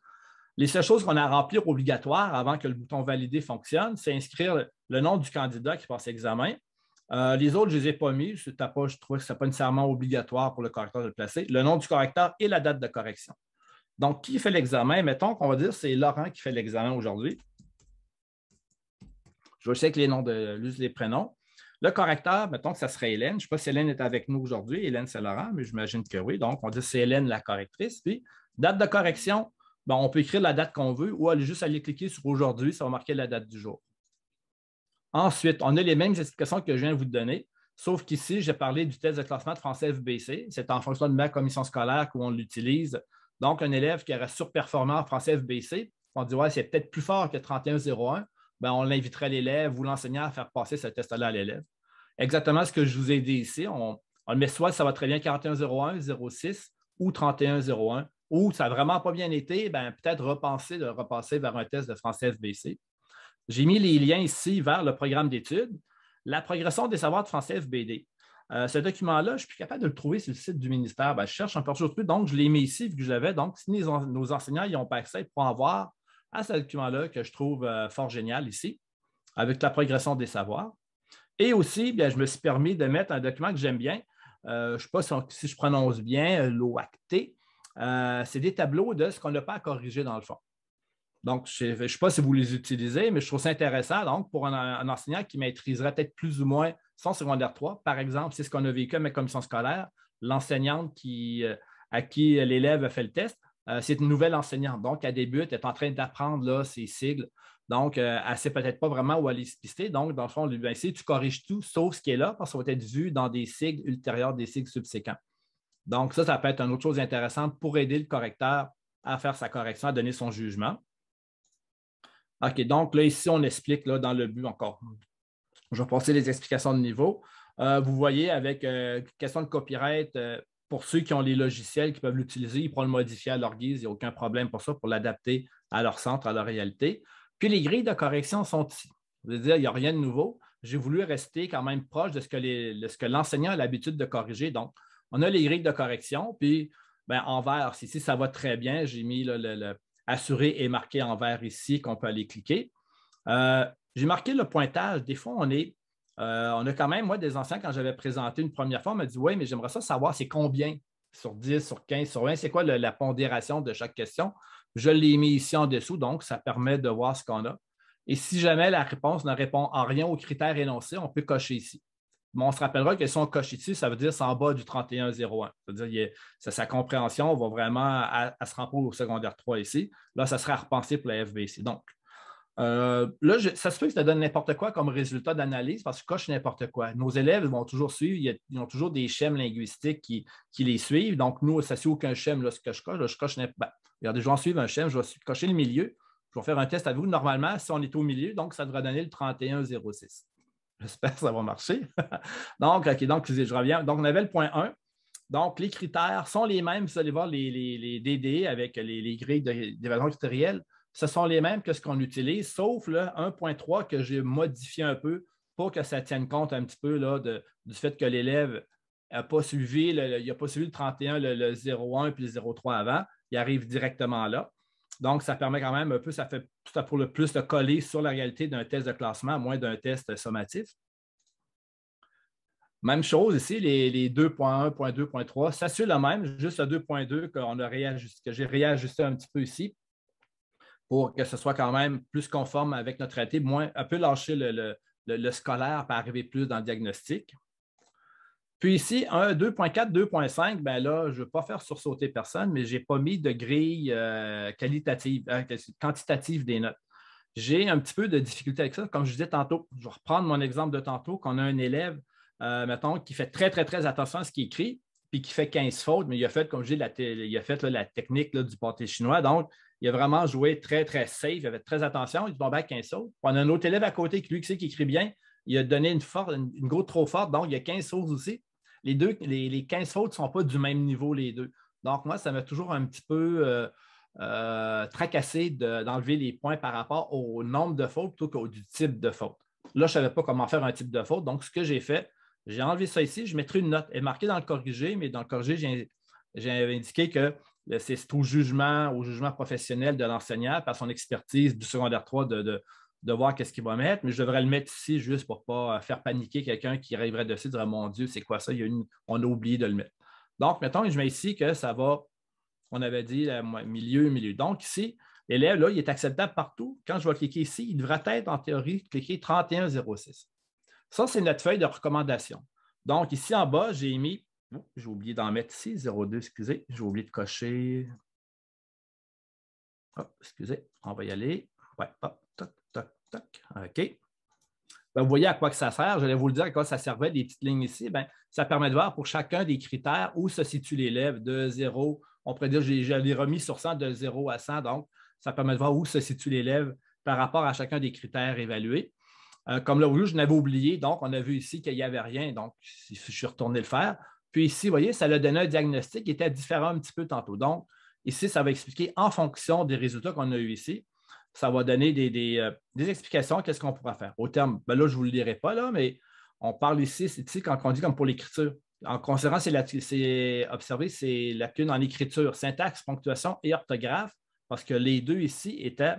Les seules choses qu'on a à remplir obligatoires avant que le bouton valider fonctionne, c'est inscrire le nom du candidat qui passe l'examen, euh, les autres, je ne les ai pas mis. Je, pas, je trouvais que ce n'est pas nécessairement obligatoire pour le correcteur de le placer. Le nom du correcteur et la date de correction. Donc, qui fait l'examen? Mettons qu'on va dire c'est Laurent qui fait l'examen aujourd'hui. Je sais que les noms de les prénoms. Le correcteur, mettons que ça serait Hélène. Je ne sais pas si Hélène est avec nous aujourd'hui. Hélène, c'est Laurent, mais j'imagine que oui. Donc, on dit c'est Hélène la correctrice. Puis, date de correction, on peut écrire la date qu'on veut ou aller juste aller cliquer sur aujourd'hui, ça va marquer la date du jour. Ensuite, on a les mêmes explications que je viens de vous donner, sauf qu'ici, j'ai parlé du test de classement de français FBC. C'est en fonction de ma commission scolaire qu'on l'utilise. Donc, un élève qui aurait surperformant en français FBC, on dit, ouais, c'est peut-être plus fort que 3101, ben, on l'inviterait l'élève ou l'enseignant à faire passer ce test-là à l'élève. Exactement ce que je vous ai dit ici, on, le met soit ça va très bien 4101, 06 ou 3101, ou ça n'a vraiment pas bien été, ben, peut-être repenser de repasser vers un test de français FBC. J'ai mis les liens ici vers le programme d'études, la progression des savoirs de français FBD. Euh, ce document-là, je suis plus capable de le trouver sur le site du ministère. Ben, je cherche encore plus, donc je l'ai mis ici vu que j'avais. Donc, si nos enseignants n'y ont pas accès, ils pourront avoir à ce document-là que je trouve euh, fort génial ici, avec la progression des savoirs. Et aussi, bien, je me suis permis de mettre un document que j'aime bien. Euh, je ne sais pas si, je prononce bien, l'OACT. c'est des tableaux de ce qu'on n'a pas à corriger dans le fond. Donc, je ne sais pas si vous les utilisez, mais je trouve ça intéressant. Donc, pour un, enseignant qui maîtriserait peut-être plus ou moins son secondaire 3, par exemple, c'est ce qu'on a vécu à la commission scolaire, l'enseignante euh, à qui l'élève a fait le test, euh, c'est une nouvelle enseignante. Donc, elle débute, elle est en train d'apprendre ses sigles. Donc, euh, elle ne sait peut-être pas vraiment où aller se pister. Donc, dans le fond, ici, ben, tu corriges tout, sauf ce qui est là, parce qu'on va être vu dans des sigles ultérieurs, des sigles subséquents. Donc, ça, ça peut être une autre chose intéressante pour aider le correcteur à faire sa correction, à donner son jugement. OK, donc là, ici, on explique là, dans le but encore. Je vais passer les explications de niveau. Euh, vous voyez, avec euh, question de copyright, euh, pour ceux qui ont les logiciels qui peuvent l'utiliser, ils pourront le modifier à leur guise, il n'y a aucun problème pour ça, pour l'adapter à leur centre, à leur réalité. Puis les grilles de correction sont ici. C'est-à-dire, il n'y a rien de nouveau. J'ai voulu rester quand même proche de ce que, l'enseignant a l'habitude de corriger. Donc, on a les grilles de correction, puis ben, en vert, ici, ça va très bien. J'ai mis le, assuré est marqué en vert ici, qu'on peut aller cliquer. Euh, j'ai marqué le pointage. Des fois, on est. Euh, on a quand même, moi, des anciens, quand j'avais présenté une première fois, on m'a dit Oui, mais j'aimerais ça savoir c'est combien sur 10, sur 15, sur 20, c'est quoi la pondération de chaque question. Je l'ai mis ici en dessous, donc ça permet de voir ce qu'on a. Et si jamais la réponse ne répond en rien aux critères énoncés, on peut cocher ici on se rappellera que si on coche ici, ça veut dire c'est en bas du 31-01. dire que sa compréhension va vraiment à, se remplir au secondaire 3 ici. Là, ça serait à repenser pour la FBC. Donc, euh, là, ça se peut que ça donne n'importe quoi comme résultat d'analyse parce que coche n'importe quoi. Nos élèves vont toujours suivre, ils, ont toujours des schèmes linguistiques qui, les suivent. Donc, nous, ça ne suit aucun schéma. là, ce que je coche. je coche ben, regardez, je vais en suivre un schéma. je vais cocher le milieu. Je vais faire un test à vous. Normalement, si on est au milieu, donc ça devrait donner le 31-06. J'espère que ça va marcher. [LAUGHS] donc, OK, donc je reviens. Donc, on avait le point 1. Donc, les critères sont les mêmes. Vous allez voir les, les, DD avec les, grilles d'évaluation critérielle. Ce sont les mêmes que ce qu'on utilise, sauf le 1.3 que j'ai modifié un peu pour que ça tienne compte un petit peu du fait que l'élève n'a pas suivi le, il a pas suivi le 31, le, 01 puis le 03 avant. Il arrive directement là. Donc, ça permet quand même un peu, ça fait tout pour le plus de coller sur la réalité d'un test de classement, moins d'un test sommatif. Même chose ici, les, 2.1, 2.2, ça suit le même, juste le 2.2 que j'ai réajusté un petit peu ici pour que ce soit quand même plus conforme avec notre réalité, moins, un peu lâcher le scolaire pour arriver plus dans le diagnostic. Puis ici, 1, 2.4, 2.5, ben là, je ne veux pas faire sursauter personne, mais je n'ai pas mis de grille euh, qualitative, euh, quantitative des notes. J'ai un petit peu de difficulté avec ça. Comme je disais tantôt, je vais reprendre mon exemple de tantôt, qu'on a un élève, euh, mettons, qui fait très, très, très attention à ce qu'il écrit, puis qui fait 15 fautes, mais il a fait, comme je dis, la, il a fait la technique du pâté chinois. Donc, il a vraiment joué très, très safe, il avait très attention, il est à 15 fautes. on a un autre élève à côté qui, lui, qui sait qu'il écrit bien, il a donné une, forte, une, trop forte, donc il y a 15 fautes aussi les, deux, les, 15 fautes ne sont pas du même niveau, les deux. Donc, moi, ça m'a toujours un petit peu euh, euh, tracassé d'enlever les points par rapport au nombre de fautes plutôt qu'au du type de faute. Là, je ne savais pas comment faire un type de faute. Donc, ce que j'ai fait, j'ai enlevé ça ici, je mettrai une note. Elle est marquée dans le corrigé, mais dans le corrigé, j'ai indiqué que euh, c'est au jugement, au jugement professionnel de l'enseignant par son expertise du secondaire 3 de, de voir qu'est-ce qu'il va mettre, mais je devrais le mettre ici juste pour ne pas euh, faire paniquer quelqu'un qui arriverait dessus dire Mon Dieu, c'est quoi ça? On a oublié de le mettre. Donc, mettons, je mets ici que ça va, on avait dit euh, milieu, milieu. Donc, ici, l'élève, là, il est acceptable partout. Quand je vais cliquer ici, il devrait être, en théorie, cliquer 3106. Ça, c'est notre feuille de recommandation. Donc, ici en bas, j'ai mis, oh, j'ai oublié d'en mettre ici, 02, excusez, j'ai oublié de cocher. excusez, on va y aller. Ouais, hop, top. OK. Ben, vous voyez à quoi que ça sert. Je vais vous le dire à quoi ça servait, les petites lignes ici. Ben, ça permet de voir pour chacun des critères où se situe l'élève de 0. On pourrait dire, que j'avais remis sur 100 de 0 à 100. Donc, ça permet de voir où se situe l'élève par rapport à chacun des critères évalués. Euh, comme là, où je n'avais oublié. Donc, on a vu ici qu'il n'y avait rien. Donc, je suis retourné le faire. Puis ici, vous voyez, ça le donné un diagnostic qui était différent un petit peu tantôt. Donc, ici, ça va expliquer en fonction des résultats qu'on a eu ici ça va donner des, euh, explications, qu'est-ce qu'on pourra faire. Au terme, ben là, je ne vous le dirai pas, là, mais on parle ici, c'est ici quand on dit comme pour l'écriture. En considérant, c'est observé, c'est lacunes en écriture, syntaxe, ponctuation et orthographe, parce que les deux ici étaient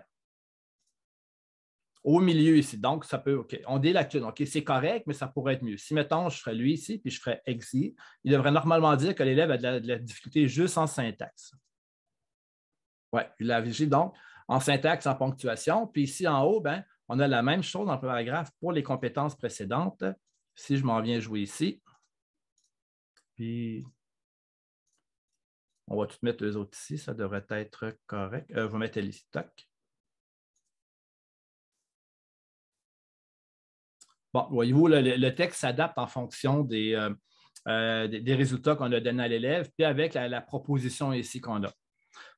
au milieu ici. Donc, ça peut, OK, on dit lacunes, OK, c'est correct, mais ça pourrait être mieux. Si, mettons, je ferais lui ici, puis je ferais exit, il devrait normalement dire que l'élève a de la, difficulté juste en syntaxe. Oui, il a vigile. Donc, en syntaxe, en ponctuation. Puis ici en haut, ben, on a la même chose en paragraphe pour les compétences précédentes. Si je m'en viens jouer ici, puis on va tout mettre les autres ici, ça devrait être correct. Euh, je vais mettre ici, Bon, voyez-vous, le, texte s'adapte en fonction euh, euh, des, des, résultats qu'on a donnés à l'élève, puis avec la proposition ici qu'on a.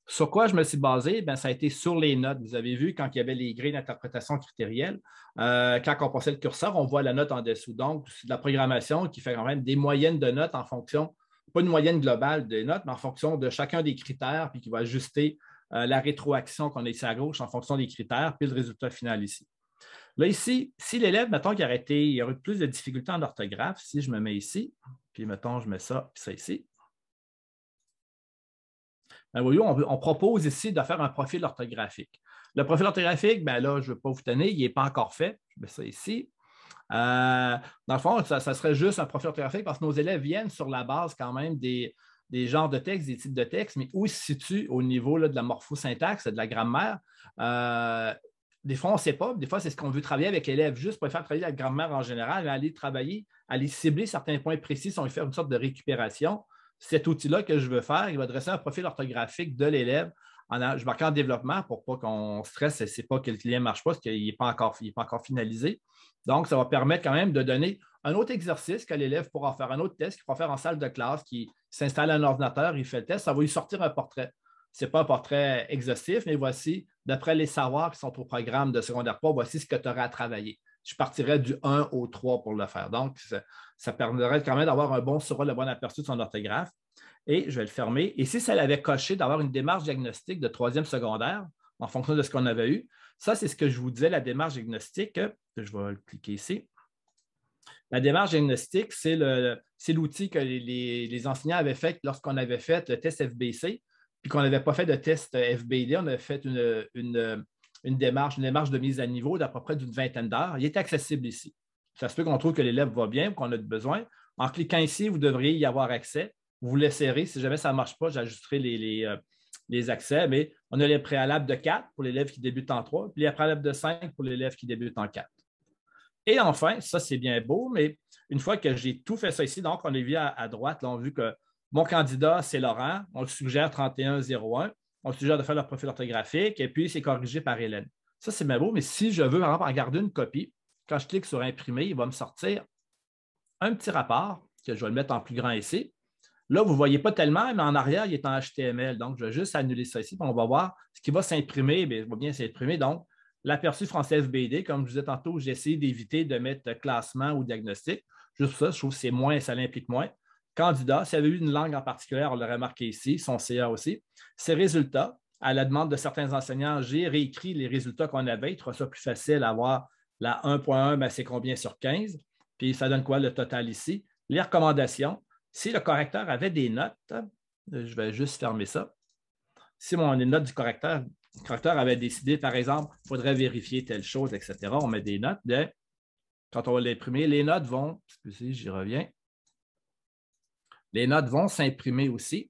Sur quoi je me suis basé? Ben, ça a été sur les notes. Vous avez vu, quand il y avait les grilles d'interprétation critérielle, euh, quand on passait le curseur, on voit la note en dessous. Donc, c'est de la programmation qui fait quand même des moyennes de notes en fonction, pas une moyenne globale des notes, mais en fonction de chacun des critères, puis qui va ajuster euh, la rétroaction qu'on a ici à gauche en fonction des critères, puis le résultat final ici. Là, ici, si l'élève, mettons, qu'il aurait y il aurait plus de difficultés en orthographe, si je me mets ici, puis mettons, je mets ça, puis ça ici, ben on, propose ici de faire un profil orthographique. Le profil orthographique, ben là, je ne veux pas vous tenir, il n'est pas encore fait. Je mets ça ici. Euh, dans le fond, ça, serait juste un profil orthographique parce que nos élèves viennent sur la base quand même des, genres de textes, des types de textes, mais où ils se situent au niveau de la morphosyntaxe, de la grammaire. Euh, des fois, on ne sait pas. Des fois, c'est ce qu'on veut travailler avec l'élève, juste pour faire travailler la grammaire en général, mais aller travailler, aller cibler certains points précis, on faire une sorte de récupération cet outil-là que je veux faire, il va dresser un profil orthographique de l'élève. En, je marque en développement pour pas qu'on stresse et c'est pas que le client ne marche pas, parce qu'il n'est pas, encore, pas encore finalisé. Donc, ça va permettre quand même de donner un autre exercice que l'élève pourra faire, un autre test qu'il pourra faire en salle de classe, qui s'installe à un ordinateur, il fait le test, ça va lui sortir un portrait. Ce n'est pas un portrait exhaustif, mais voici, d'après les savoirs qui sont au programme de secondaire voici ce que tu auras à travailler je partirais du 1 au 3 pour le faire. Donc, ça, permettrait quand même d'avoir un bon sur un bon aperçu de son orthographe. Et je vais le fermer. Et si ça l'avait coché d'avoir une démarche diagnostique de troisième secondaire, en fonction de ce qu'on avait eu, ça, c'est ce que je vous disais, la démarche diagnostique. Je vais le cliquer ici. La démarche diagnostique, c'est l'outil que les, enseignants avaient fait lorsqu'on avait fait le test FBC, puis qu'on n'avait pas fait de test FBD, on avait fait une, une démarche, une démarche de mise à niveau d'à peu près d'une vingtaine d'heures. Il est accessible ici. Ça se peut qu'on trouve que l'élève va bien ou qu'on a besoin. En cliquant ici, vous devriez y avoir accès. Vous le Si jamais ça ne marche pas, j'ajusterai euh, les, accès. Mais on a les préalables de 4 pour l'élève qui débute en 3, puis les préalables de 5 pour l'élève qui débute en 4. Et enfin, ça c'est bien beau, mais une fois que j'ai tout fait ça ici, donc on est vu à, droite, on a vu que mon candidat, c'est Laurent. On le suggère 3101 on suggère de faire leur profil orthographique et puis c'est corrigé par Hélène. Ça, c'est bien beau, mais si je veux, par exemple, en garder une copie, quand je clique sur imprimer, il va me sortir un petit rapport que je vais le mettre en plus grand ici. Là, vous ne voyez pas tellement, mais en arrière, il est en HTML. Donc, je vais juste annuler ça ici. on va voir ce qui va s'imprimer. Il va bien s'imprimer. Donc, l'aperçu français FBD, comme je vous disais tantôt, j'ai essayé d'éviter de mettre classement ou diagnostic. Juste ça, je trouve que c'est moins, ça l'implique moins candidat, s'il avait eu une langue en particulier, on l'aurait marqué ici, son CA aussi, ses résultats, à la demande de certains enseignants, j'ai réécrit les résultats qu'on avait. Il trouve ça plus facile d'avoir la 1.1, mais c'est combien sur 15? Puis ça donne quoi le total ici? Les recommandations. Si le correcteur avait des notes, euh, je vais juste fermer ça. Si mon notes du correcteur, le correcteur avait décidé, par exemple, il faudrait vérifier telle chose, etc., on met des notes. quand on va l'imprimer, les notes vont, excusez, j'y reviens, les notes vont s'imprimer aussi.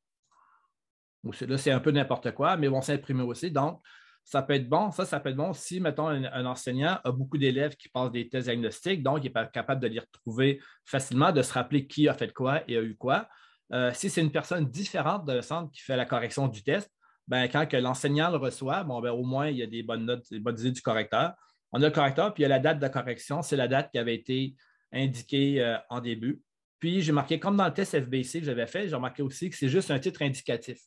Là, c'est un peu n'importe quoi, mais vont s'imprimer aussi. Donc, ça peut être bon. Ça, ça peut être bon si, mettons, un, enseignant a beaucoup d'élèves qui passent des tests diagnostiques, donc il est capable de les retrouver facilement, de se rappeler qui a fait quoi et a eu quoi. Euh, si c'est une personne différente de le centre qui fait la correction du test, ben, quand l'enseignant le reçoit, bon, ben, au moins, il y a des bonnes notes, des bonnes idées du correcteur. On a le correcteur, puis il y a la date de correction. C'est la date qui avait été indiquée euh, en début. Puis j'ai marqué, comme dans le test FBC que j'avais fait, j'ai remarqué aussi que c'est juste un titre indicatif.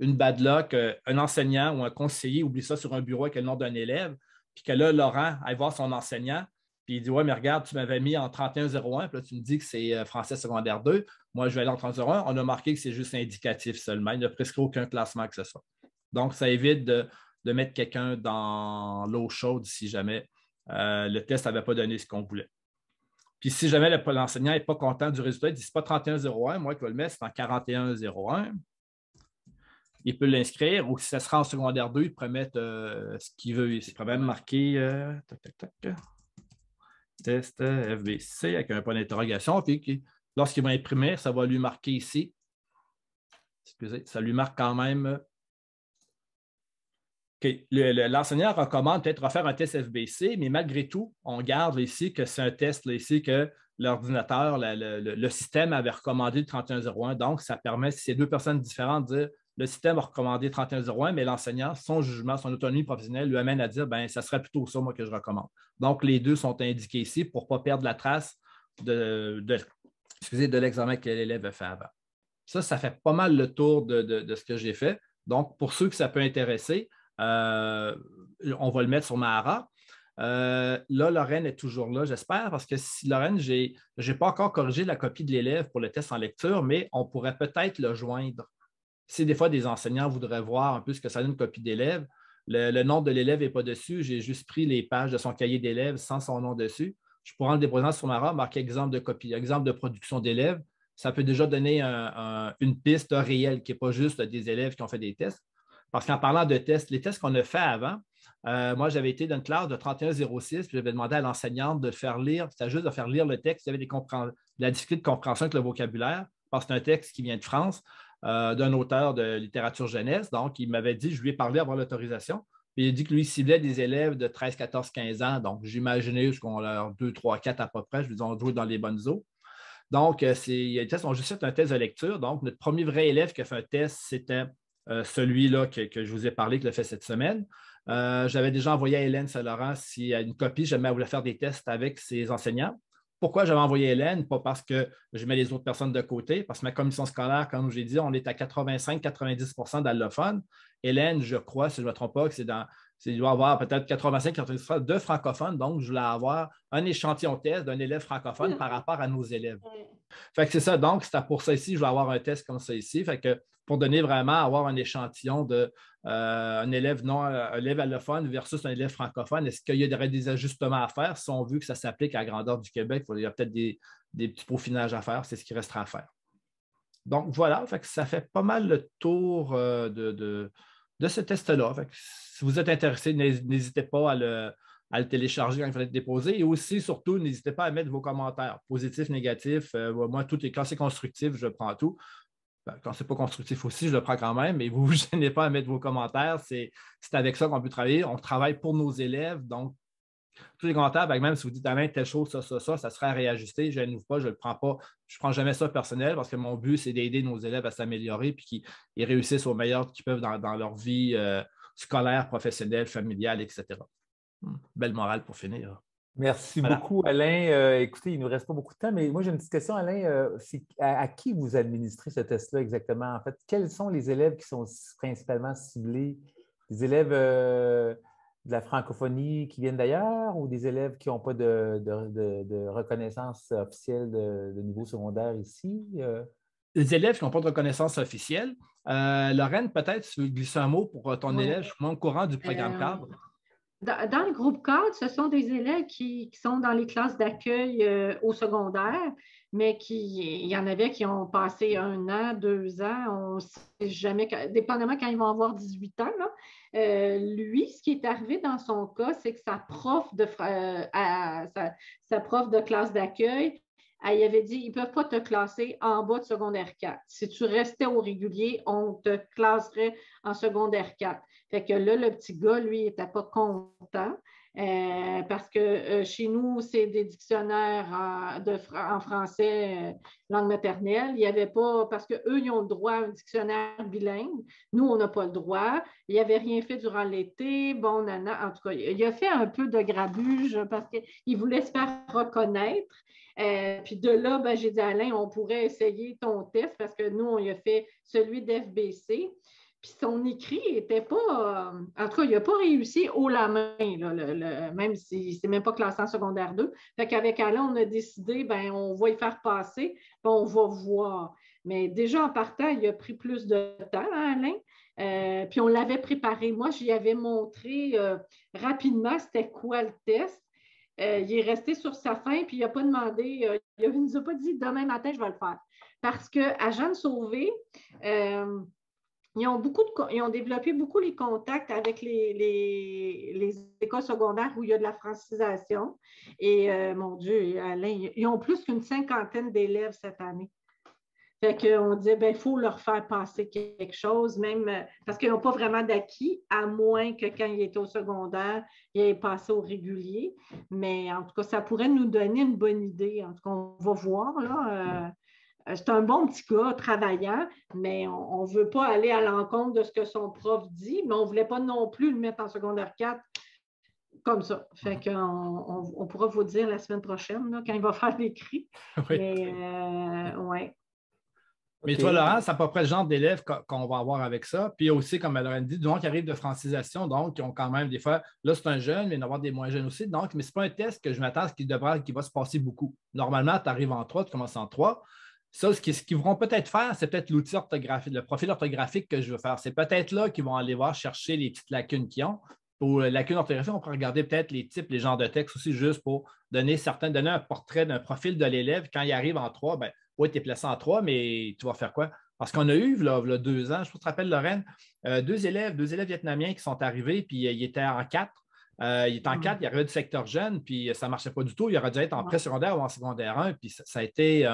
Une bad luck, euh, un enseignant ou un conseiller oublie ça sur un bureau avec le nom d'un élève, puis que là, Laurent aille voir son enseignant, puis il dit Ouais, mais regarde, tu m'avais mis en 3101, puis là, tu me dis que c'est euh, français secondaire 2. Moi, je vais aller en 3101. On a marqué que c'est juste indicatif seulement. Il ne prescrit aucun classement que ce soit. Donc, ça évite de, mettre quelqu'un dans l'eau chaude si jamais euh, le test n'avait pas donné ce qu'on voulait. Puis si jamais l'enseignant n'est pas content du résultat, il dit c'est pas 3101, moi qui vais le mettre, c'est en 4101. Il peut l'inscrire ou si ça sera en secondaire 2, il peut mettre euh, ce qu'il veut. Il pourrait même marquer euh, test euh, FBC avec un point d'interrogation. Puis lorsqu'il va imprimer, ça va lui marquer ici. Excusez, ça lui marque quand même l'enseignant recommande peut-être de refaire un test FBC, mais malgré tout, on garde ici que c'est un test ici que l'ordinateur, le, système avait recommandé le 3101. Donc, ça permet, si c'est deux personnes différentes, de dire le système a recommandé 3101, mais l'enseignant, son jugement, son autonomie professionnelle lui amène à dire ben ça serait plutôt ça, moi, que je recommande. Donc, les deux sont indiqués ici pour ne pas perdre la trace de, l'examen que l'élève a fait avant. Ça, ça fait pas mal le tour de, de ce que j'ai fait. Donc, pour ceux que ça peut intéresser, euh, on va le mettre sur Mahara. Euh, là, Lorraine est toujours là, j'espère, parce que si Lorraine, je n'ai pas encore corrigé la copie de l'élève pour le test en lecture, mais on pourrait peut-être le joindre. Si des fois des enseignants voudraient voir un peu ce que ça donne une copie d'élève, le, nom de l'élève n'est pas dessus, j'ai juste pris les pages de son cahier d'élève sans son nom dessus. Je pourrais en le déposant sur ma marquer exemple de copie, exemple de production d'élèves. Ça peut déjà donner une piste réelle qui n'est pas juste des élèves qui ont fait des tests. Parce qu'en parlant de tests, les tests qu'on a faits avant, euh, moi, j'avais été une classe de 3106, puis j'avais demandé à l'enseignante de faire lire, c'était juste de faire lire le texte, il y avait de la difficulté de compréhension avec le vocabulaire, parce que c'est un texte qui vient de France, euh, d'un auteur de littérature jeunesse. Donc, il m'avait dit, je lui ai parlé avant l'autorisation, puis il a dit que lui ciblait des élèves de 13, 14, 15 ans. Donc, j'imaginais jusqu'à leur 2, 3, 4 à peu près, je lui dis, on dans les bonnes eaux. Donc, euh, c'est, des tests On juste un test de lecture. Donc, notre premier vrai élève qui a fait un test, c'était euh, celui-là que, je vous ai parlé, que le fait cette semaine. Euh, j'avais déjà envoyé à Hélène Saint-Laurent si, une copie, j'aimerais elle voulait faire des tests avec ses enseignants. Pourquoi j'avais envoyé Hélène? Pas parce que je mets les autres personnes de côté, parce que ma commission scolaire, comme j'ai dit, on est à 85-90 d'allophones. Hélène, je crois, si je ne me trompe pas, que c'est dans. Il doit avoir peut-être 85-90 de francophones, donc je voulais avoir un échantillon test d'un élève francophone par rapport à nos élèves. Fait que c'est ça. Donc, c'est pour ça ici, je vais avoir un test comme ça ici. Fait pour donner vraiment avoir un échantillon de euh, un élève non un élève allophone versus un élève francophone, est-ce qu'il y aurait des ajustements à faire si on veut que ça s'applique à la grandeur du Québec? Il y a peut-être des, petits peaufinages à faire, c'est ce qui restera à faire. Donc voilà, fait ça fait pas mal le tour euh, de, de ce test-là. Si vous êtes intéressé, n'hésitez pas à le, à le télécharger quand il fallait le déposer. Et aussi, surtout, n'hésitez pas à mettre vos commentaires, positifs, négatifs. Euh, moi, tout est c'est constructif, je prends tout. Ben, quand ce n'est pas constructif aussi, je le prends quand même, mais vous ne [LAUGHS] gênez pas à mettre vos commentaires. C'est avec ça qu'on peut travailler. On travaille pour nos élèves, donc tous les commentaires, ben, même si vous dites à telle chose, ça, ça, ça, ça sera à réajuster, je gêne-vous pas, je ne le prends pas, je ne prends jamais ça personnel parce que mon but, c'est d'aider nos élèves à s'améliorer et qu'ils réussissent au meilleur qu'ils peuvent dans, leur vie euh, scolaire, professionnelle, familiale, etc. Hmm. Belle morale pour finir. Merci beaucoup, Alain. Euh, écoutez, il ne nous reste pas beaucoup de temps, mais moi j'ai une petite question, Alain. Euh, à, qui vous administrez ce test-là exactement? En fait, quels sont les élèves qui sont principalement ciblés? Des élèves euh, de la francophonie qui viennent d'ailleurs ou des élèves qui n'ont pas de, reconnaissance officielle de, niveau secondaire ici? Les élèves qui n'ont pas de reconnaissance officielle. Lorraine, peut-être, tu veux glisser un mot pour ton élève, je suis moins au courant du programme cadre. Dans le groupe 4, ce sont des élèves qui, sont dans les classes d'accueil euh, au secondaire, mais qui, il y en avait qui ont passé un an, deux ans, on ne sait jamais, dépendamment quand ils vont avoir 18 ans. Euh, lui, ce qui est arrivé dans son cas, c'est que sa prof de, euh, sa prof de classe d'accueil elle avait dit ils ne peuvent pas te classer en bas de secondaire 4. Si tu restais au régulier, on te classerait en secondaire 4. Fait que là, le petit gars, lui, n'était pas content. Euh, parce que euh, chez nous, c'est des dictionnaires en, français, euh, langue maternelle. Il n'y avait pas, parce qu'eux, ils ont le droit à un dictionnaire bilingue. Nous, on n'a pas le droit. Il n'y avait rien fait durant l'été. Bon, nana, en tout cas, il a fait un peu de grabuge parce qu'il voulait se faire reconnaître. puis de là, ben, j'ai dit, Alain, on pourrait essayer ton test parce que nous, on y a fait celui d'FBC. Puis son écrit était pas. Euh, en tout cas, il n'a pas réussi haut la main, là, le, même si c'est même pas classé en secondaire 2. Fait qu'avec Alain, on a décidé, ben on va y faire passer, on va voir. Mais déjà en partant, il a pris plus de temps, hein, Alain. Euh, puis on l'avait préparé. Moi, j'y avais montré euh, rapidement c'était quoi le test. il est resté sur sa fin, puis il n'a pas demandé, il ne nous a pas dit demain matin, je vais le faire. Parce que à Jeanne Sauvé, ils ont, beaucoup ont développé beaucoup les contacts avec les, écoles secondaires où il y a de la francisation. Et euh, mon Dieu, Alain, ils ont plus qu'une cinquantaine d'élèves cette année. Fait qu'on dit, ben, il faut leur faire passer quelque chose, même euh, parce qu'ils n'ont pas vraiment d'acquis, à moins que quand ils étaient au secondaire, ils aient passé au régulier. Mais en tout cas, ça pourrait nous donner une bonne idée. En tout cas, on va voir, là. Euh, euh, c'est un bon petit gars, travaillant, mais on ne veut pas aller à l'encontre de ce que son prof dit, mais on ne voulait pas non plus le mettre en secondaire 4 comme ça. Fait mhm. qu'on on, pourra vous dire la semaine prochaine, quand il va [LAUGHS] faire l'écrit. [LAUGHS] Oui. Mais, euh, toi, Laurent, c'est à peu près le genre d'élèves qu'on va avoir avec ça. Puis aussi, comme elle dit, donc, qui arrive de francisation, donc, qui ont quand même des fois, là, c'est un jeune, mais il y en a des moins jeunes aussi. Donc, mais ce n'est pas un test que je m'attends à ce qu'il qui va se passer beaucoup. Normalement, tu arrives en trois, tu commences en trois. Ça, ce qu'ils vont peut-être faire, c'est peut-être l'outil orthographique, le profil orthographique que je veux faire. C'est peut-être là qu'ils vont aller voir chercher les petites lacunes qu'ils ont. Pour euh, lacunes orthographiques, on peut regarder peut-être les types, les genres de textes aussi, juste pour donner certains, donner un portrait d'un profil de l'élève. Quand il arrive en trois, ben oui, tu es placé en trois, mais tu vas faire quoi? Parce qu'on a eu, là, là, deux ans, je te rappelle, Lorraine, euh, deux élèves, deux élèves vietnamiens qui sont arrivés, puis euh, ils étaient en quatre. Ils il est en mmh. quatre, il avait du secteur jeune, puis ça ne marchait pas du tout. Il aurait dû être en pré-secondaire ou en secondaire 1, puis ça, a été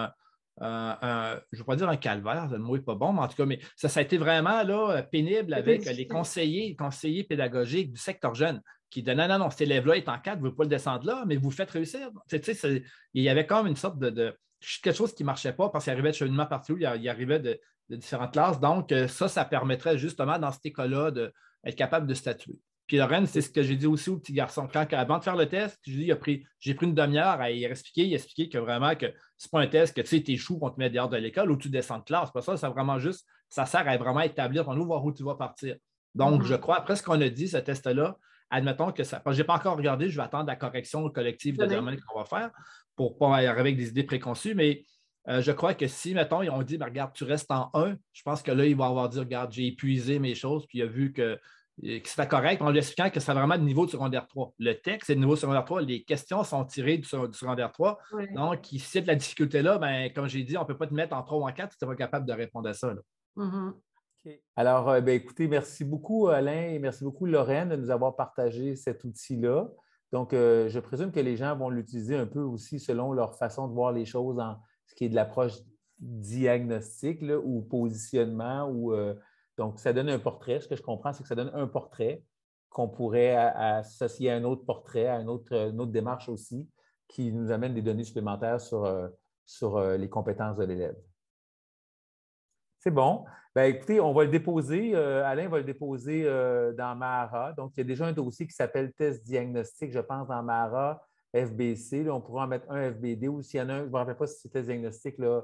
euh, je ne pas dire un calvaire, le mot n'est pas bon, mais en tout cas, mais ça, ça a été vraiment là, pénible avec euh, les conseillers, conseillers pédagogiques du secteur jeune qui disaient non, non, non, cet élève-là est en 4, vous ne pouvez pas le descendre là, mais vous faites réussir. il y avait quand même une sorte de, quelque chose qui ne marchait pas parce qu'il arrivait de cheminement partout, il, y arrivait de, différentes classes. Donc, euh, ça, ça permettrait justement dans cet école-là d'être capable de statuer. Puis Lorraine, c'est ce que j'ai dit aussi au petit garçon. Quand, avant de faire le test, j'ai pris, j'ai pris une demi-heure à y expliquer, il expliquer que vraiment que c'est pas un test que tu sais, tes choux on te met dehors de l'école ou tu descends de classe. Pas ça, c'est vraiment juste, ça sert à vraiment établir pour nous voir où tu vas partir. Donc, mm-hmm. je crois, après ce qu'on a dit, ce test-là, admettons que ça. Je n'ai pas encore regardé, je vais attendre la correction collective de domaine qu'on va faire pour ne pas arriver avec des idées préconçues, mais euh, je crois que si, mettons, ils ont dit, ben, regarde, tu restes en 1, je pense que là, il va avoir dit, regarde, j'ai épuisé mes choses, puis il a vu que que c'était correct en lui expliquant que c'est vraiment de niveau du secondaire 3. Le texte c'est le niveau secondaire 3, les questions sont tirées du, secondaire 3. Donc, ici, de la difficulté-là, ben, comme j'ai dit, on ne peut pas te mettre en 3 ou en 4 si tu n'es pas capable de répondre à ça. Mm-hmm. Alors, euh, ben, écoutez, merci beaucoup, Alain, et merci beaucoup, Lorraine, de nous avoir partagé cet outil-là. Donc, euh, je présume que les gens vont l'utiliser un peu aussi selon leur façon de voir les choses en ce qui est de l'approche diagnostique ou positionnement ou euh, donc, ça donne un portrait. Ce que je comprends, c'est que ça donne un portrait qu'on pourrait associer à un autre portrait, à une autre, démarche aussi, qui nous amène des données supplémentaires sur, euh, euh, les compétences de l'élève. C'est bon. Bien, écoutez, on va le déposer. Euh, Alain va le déposer dans Mara. Donc, il y a déjà un dossier qui s'appelle test diagnostique, je pense, dans Mara, FBC. on pourra en mettre un FBD ou s'il y en a un, je ne me rappelle pas si c'est test diagnostique, là,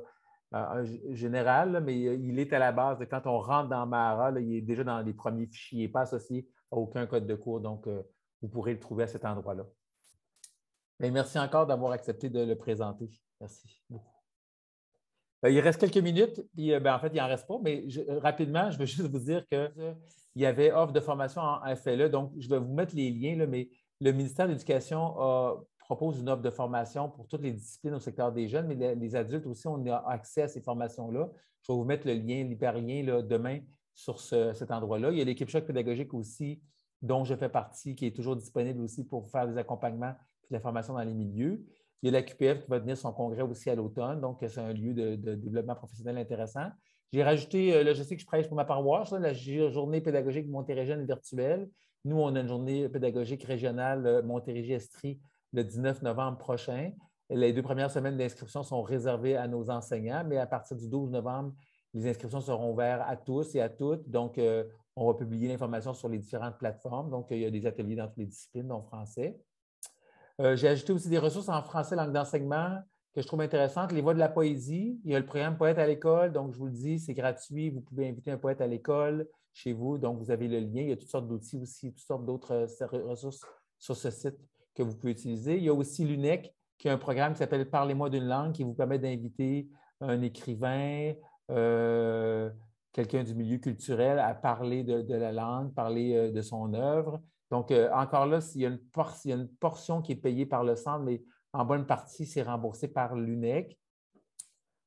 ben, général, mais euh, il est à la base de quand on rentre dans Mahara, il est déjà dans les premiers fichiers, il n'est pas associé à aucun code de cours, donc euh, vous pourrez le trouver à cet endroit-là. Merci encore d'avoir accepté de le présenter. Merci beaucoup. Euh, il reste quelques minutes, puis ben, en fait, il n'en reste pas, mais rapidement, je veux juste vous dire qu'il y avait offre de formation en FLE, donc je vais vous mettre les liens, mais le ministère de l'Éducation a propose une offre de formation pour toutes les disciplines au secteur des jeunes, mais les, adultes aussi, on a accès à ces formations-là. Je vais vous mettre le lien, l'hyperlien demain sur cet endroit-là. Il y a l'équipe choc pédagogique aussi, dont je fais partie, qui est toujours disponible aussi pour faire des accompagnements et de la formation dans les milieux. Il y a la QPF qui va tenir son congrès aussi à l'automne, donc c'est un lieu de, développement professionnel intéressant. J'ai rajouté, là, je sais que je prêche pour ma paroisse, la journée pédagogique Montérégienne virtuelle. Nous, on a une journée pédagogique régionale euh, Montérégie-Estrie le 19 novembre prochain. Les deux premières semaines d'inscription sont réservées à nos enseignants, mais à partir du 12 novembre, les inscriptions seront ouvertes à tous et à toutes. Donc, euh, on va publier l'information sur les différentes plateformes. Donc, euh, il y a des ateliers dans toutes les disciplines, dont français. Euh, j'ai ajouté aussi des ressources en français, langue d'enseignement, que je trouve intéressantes. Les voix de la poésie. Il y a le programme Poète à l'école. Donc, je vous le dis, c'est gratuit. Vous pouvez inviter un poète à l'école chez vous. Donc, vous avez le lien. Il y a toutes sortes d'outils aussi, toutes sortes d'autres ressources sur ce site que vous pouvez utiliser. Il y a aussi l'UNEC, qui a un programme qui s'appelle Parlez-moi d'une langue, qui vous permet d'inviter un écrivain, euh, quelqu'un du milieu culturel à parler de, la langue, parler euh, de son œuvre. Donc, euh, encore là, il a une il y, a une portion qui est payée par le centre, mais en bonne partie, c'est remboursé par l'UNEC.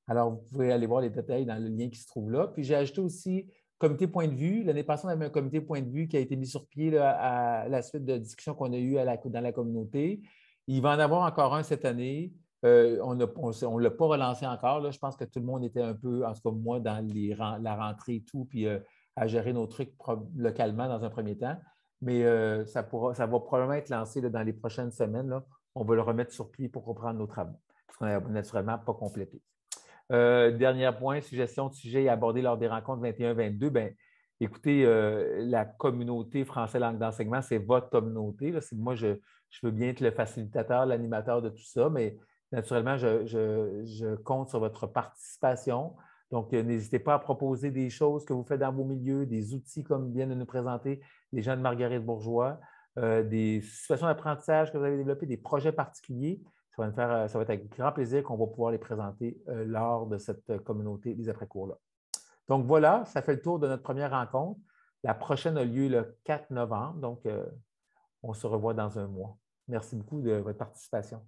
Alors, vous pouvez aller voir les détails dans le lien qui se trouve là. Puis, j'ai ajouté aussi comité point de vue. L'année passée, on avait un comité point de vue qui a été mis sur pied à, la suite de discussions qu'on a eues dans la communauté. Il va en avoir encore un cette année. Euh, on ne l'a pas relancé encore. Je pense que tout le monde était un peu, en tout cas moi, dans la rentrée et tout, puis euh, à gérer nos trucs localement dans un premier temps. Mais euh, ça, ça va probablement être lancé dans les prochaines semaines. On va le remettre sur pied pour reprendre nos travaux, parce qu'on n'a naturellement pas complété. Euh, dernier point, suggestion de sujet abordé lors des rencontres 21-22. Ben, écoutez, euh, la communauté français langue d'enseignement, c'est votre communauté. Moi, je, veux bien être le facilitateur, l'animateur de tout ça, mais naturellement, je, compte sur votre participation. Donc, euh, n'hésitez pas à proposer des choses que vous faites dans vos milieux, des outils comme viennent de nous présenter les gens de Marguerite Bourgeois, des situations d'apprentissage que vous avez développées, des projets particuliers. Euh, ça va, être avec grand plaisir qu'on va pouvoir les présenter euh, lors de cette euh, communauté des après-cours-là. Donc voilà, ça fait le tour de notre première rencontre. La prochaine a lieu le 4 novembre, donc on se revoit dans un mois. Merci beaucoup de votre participation.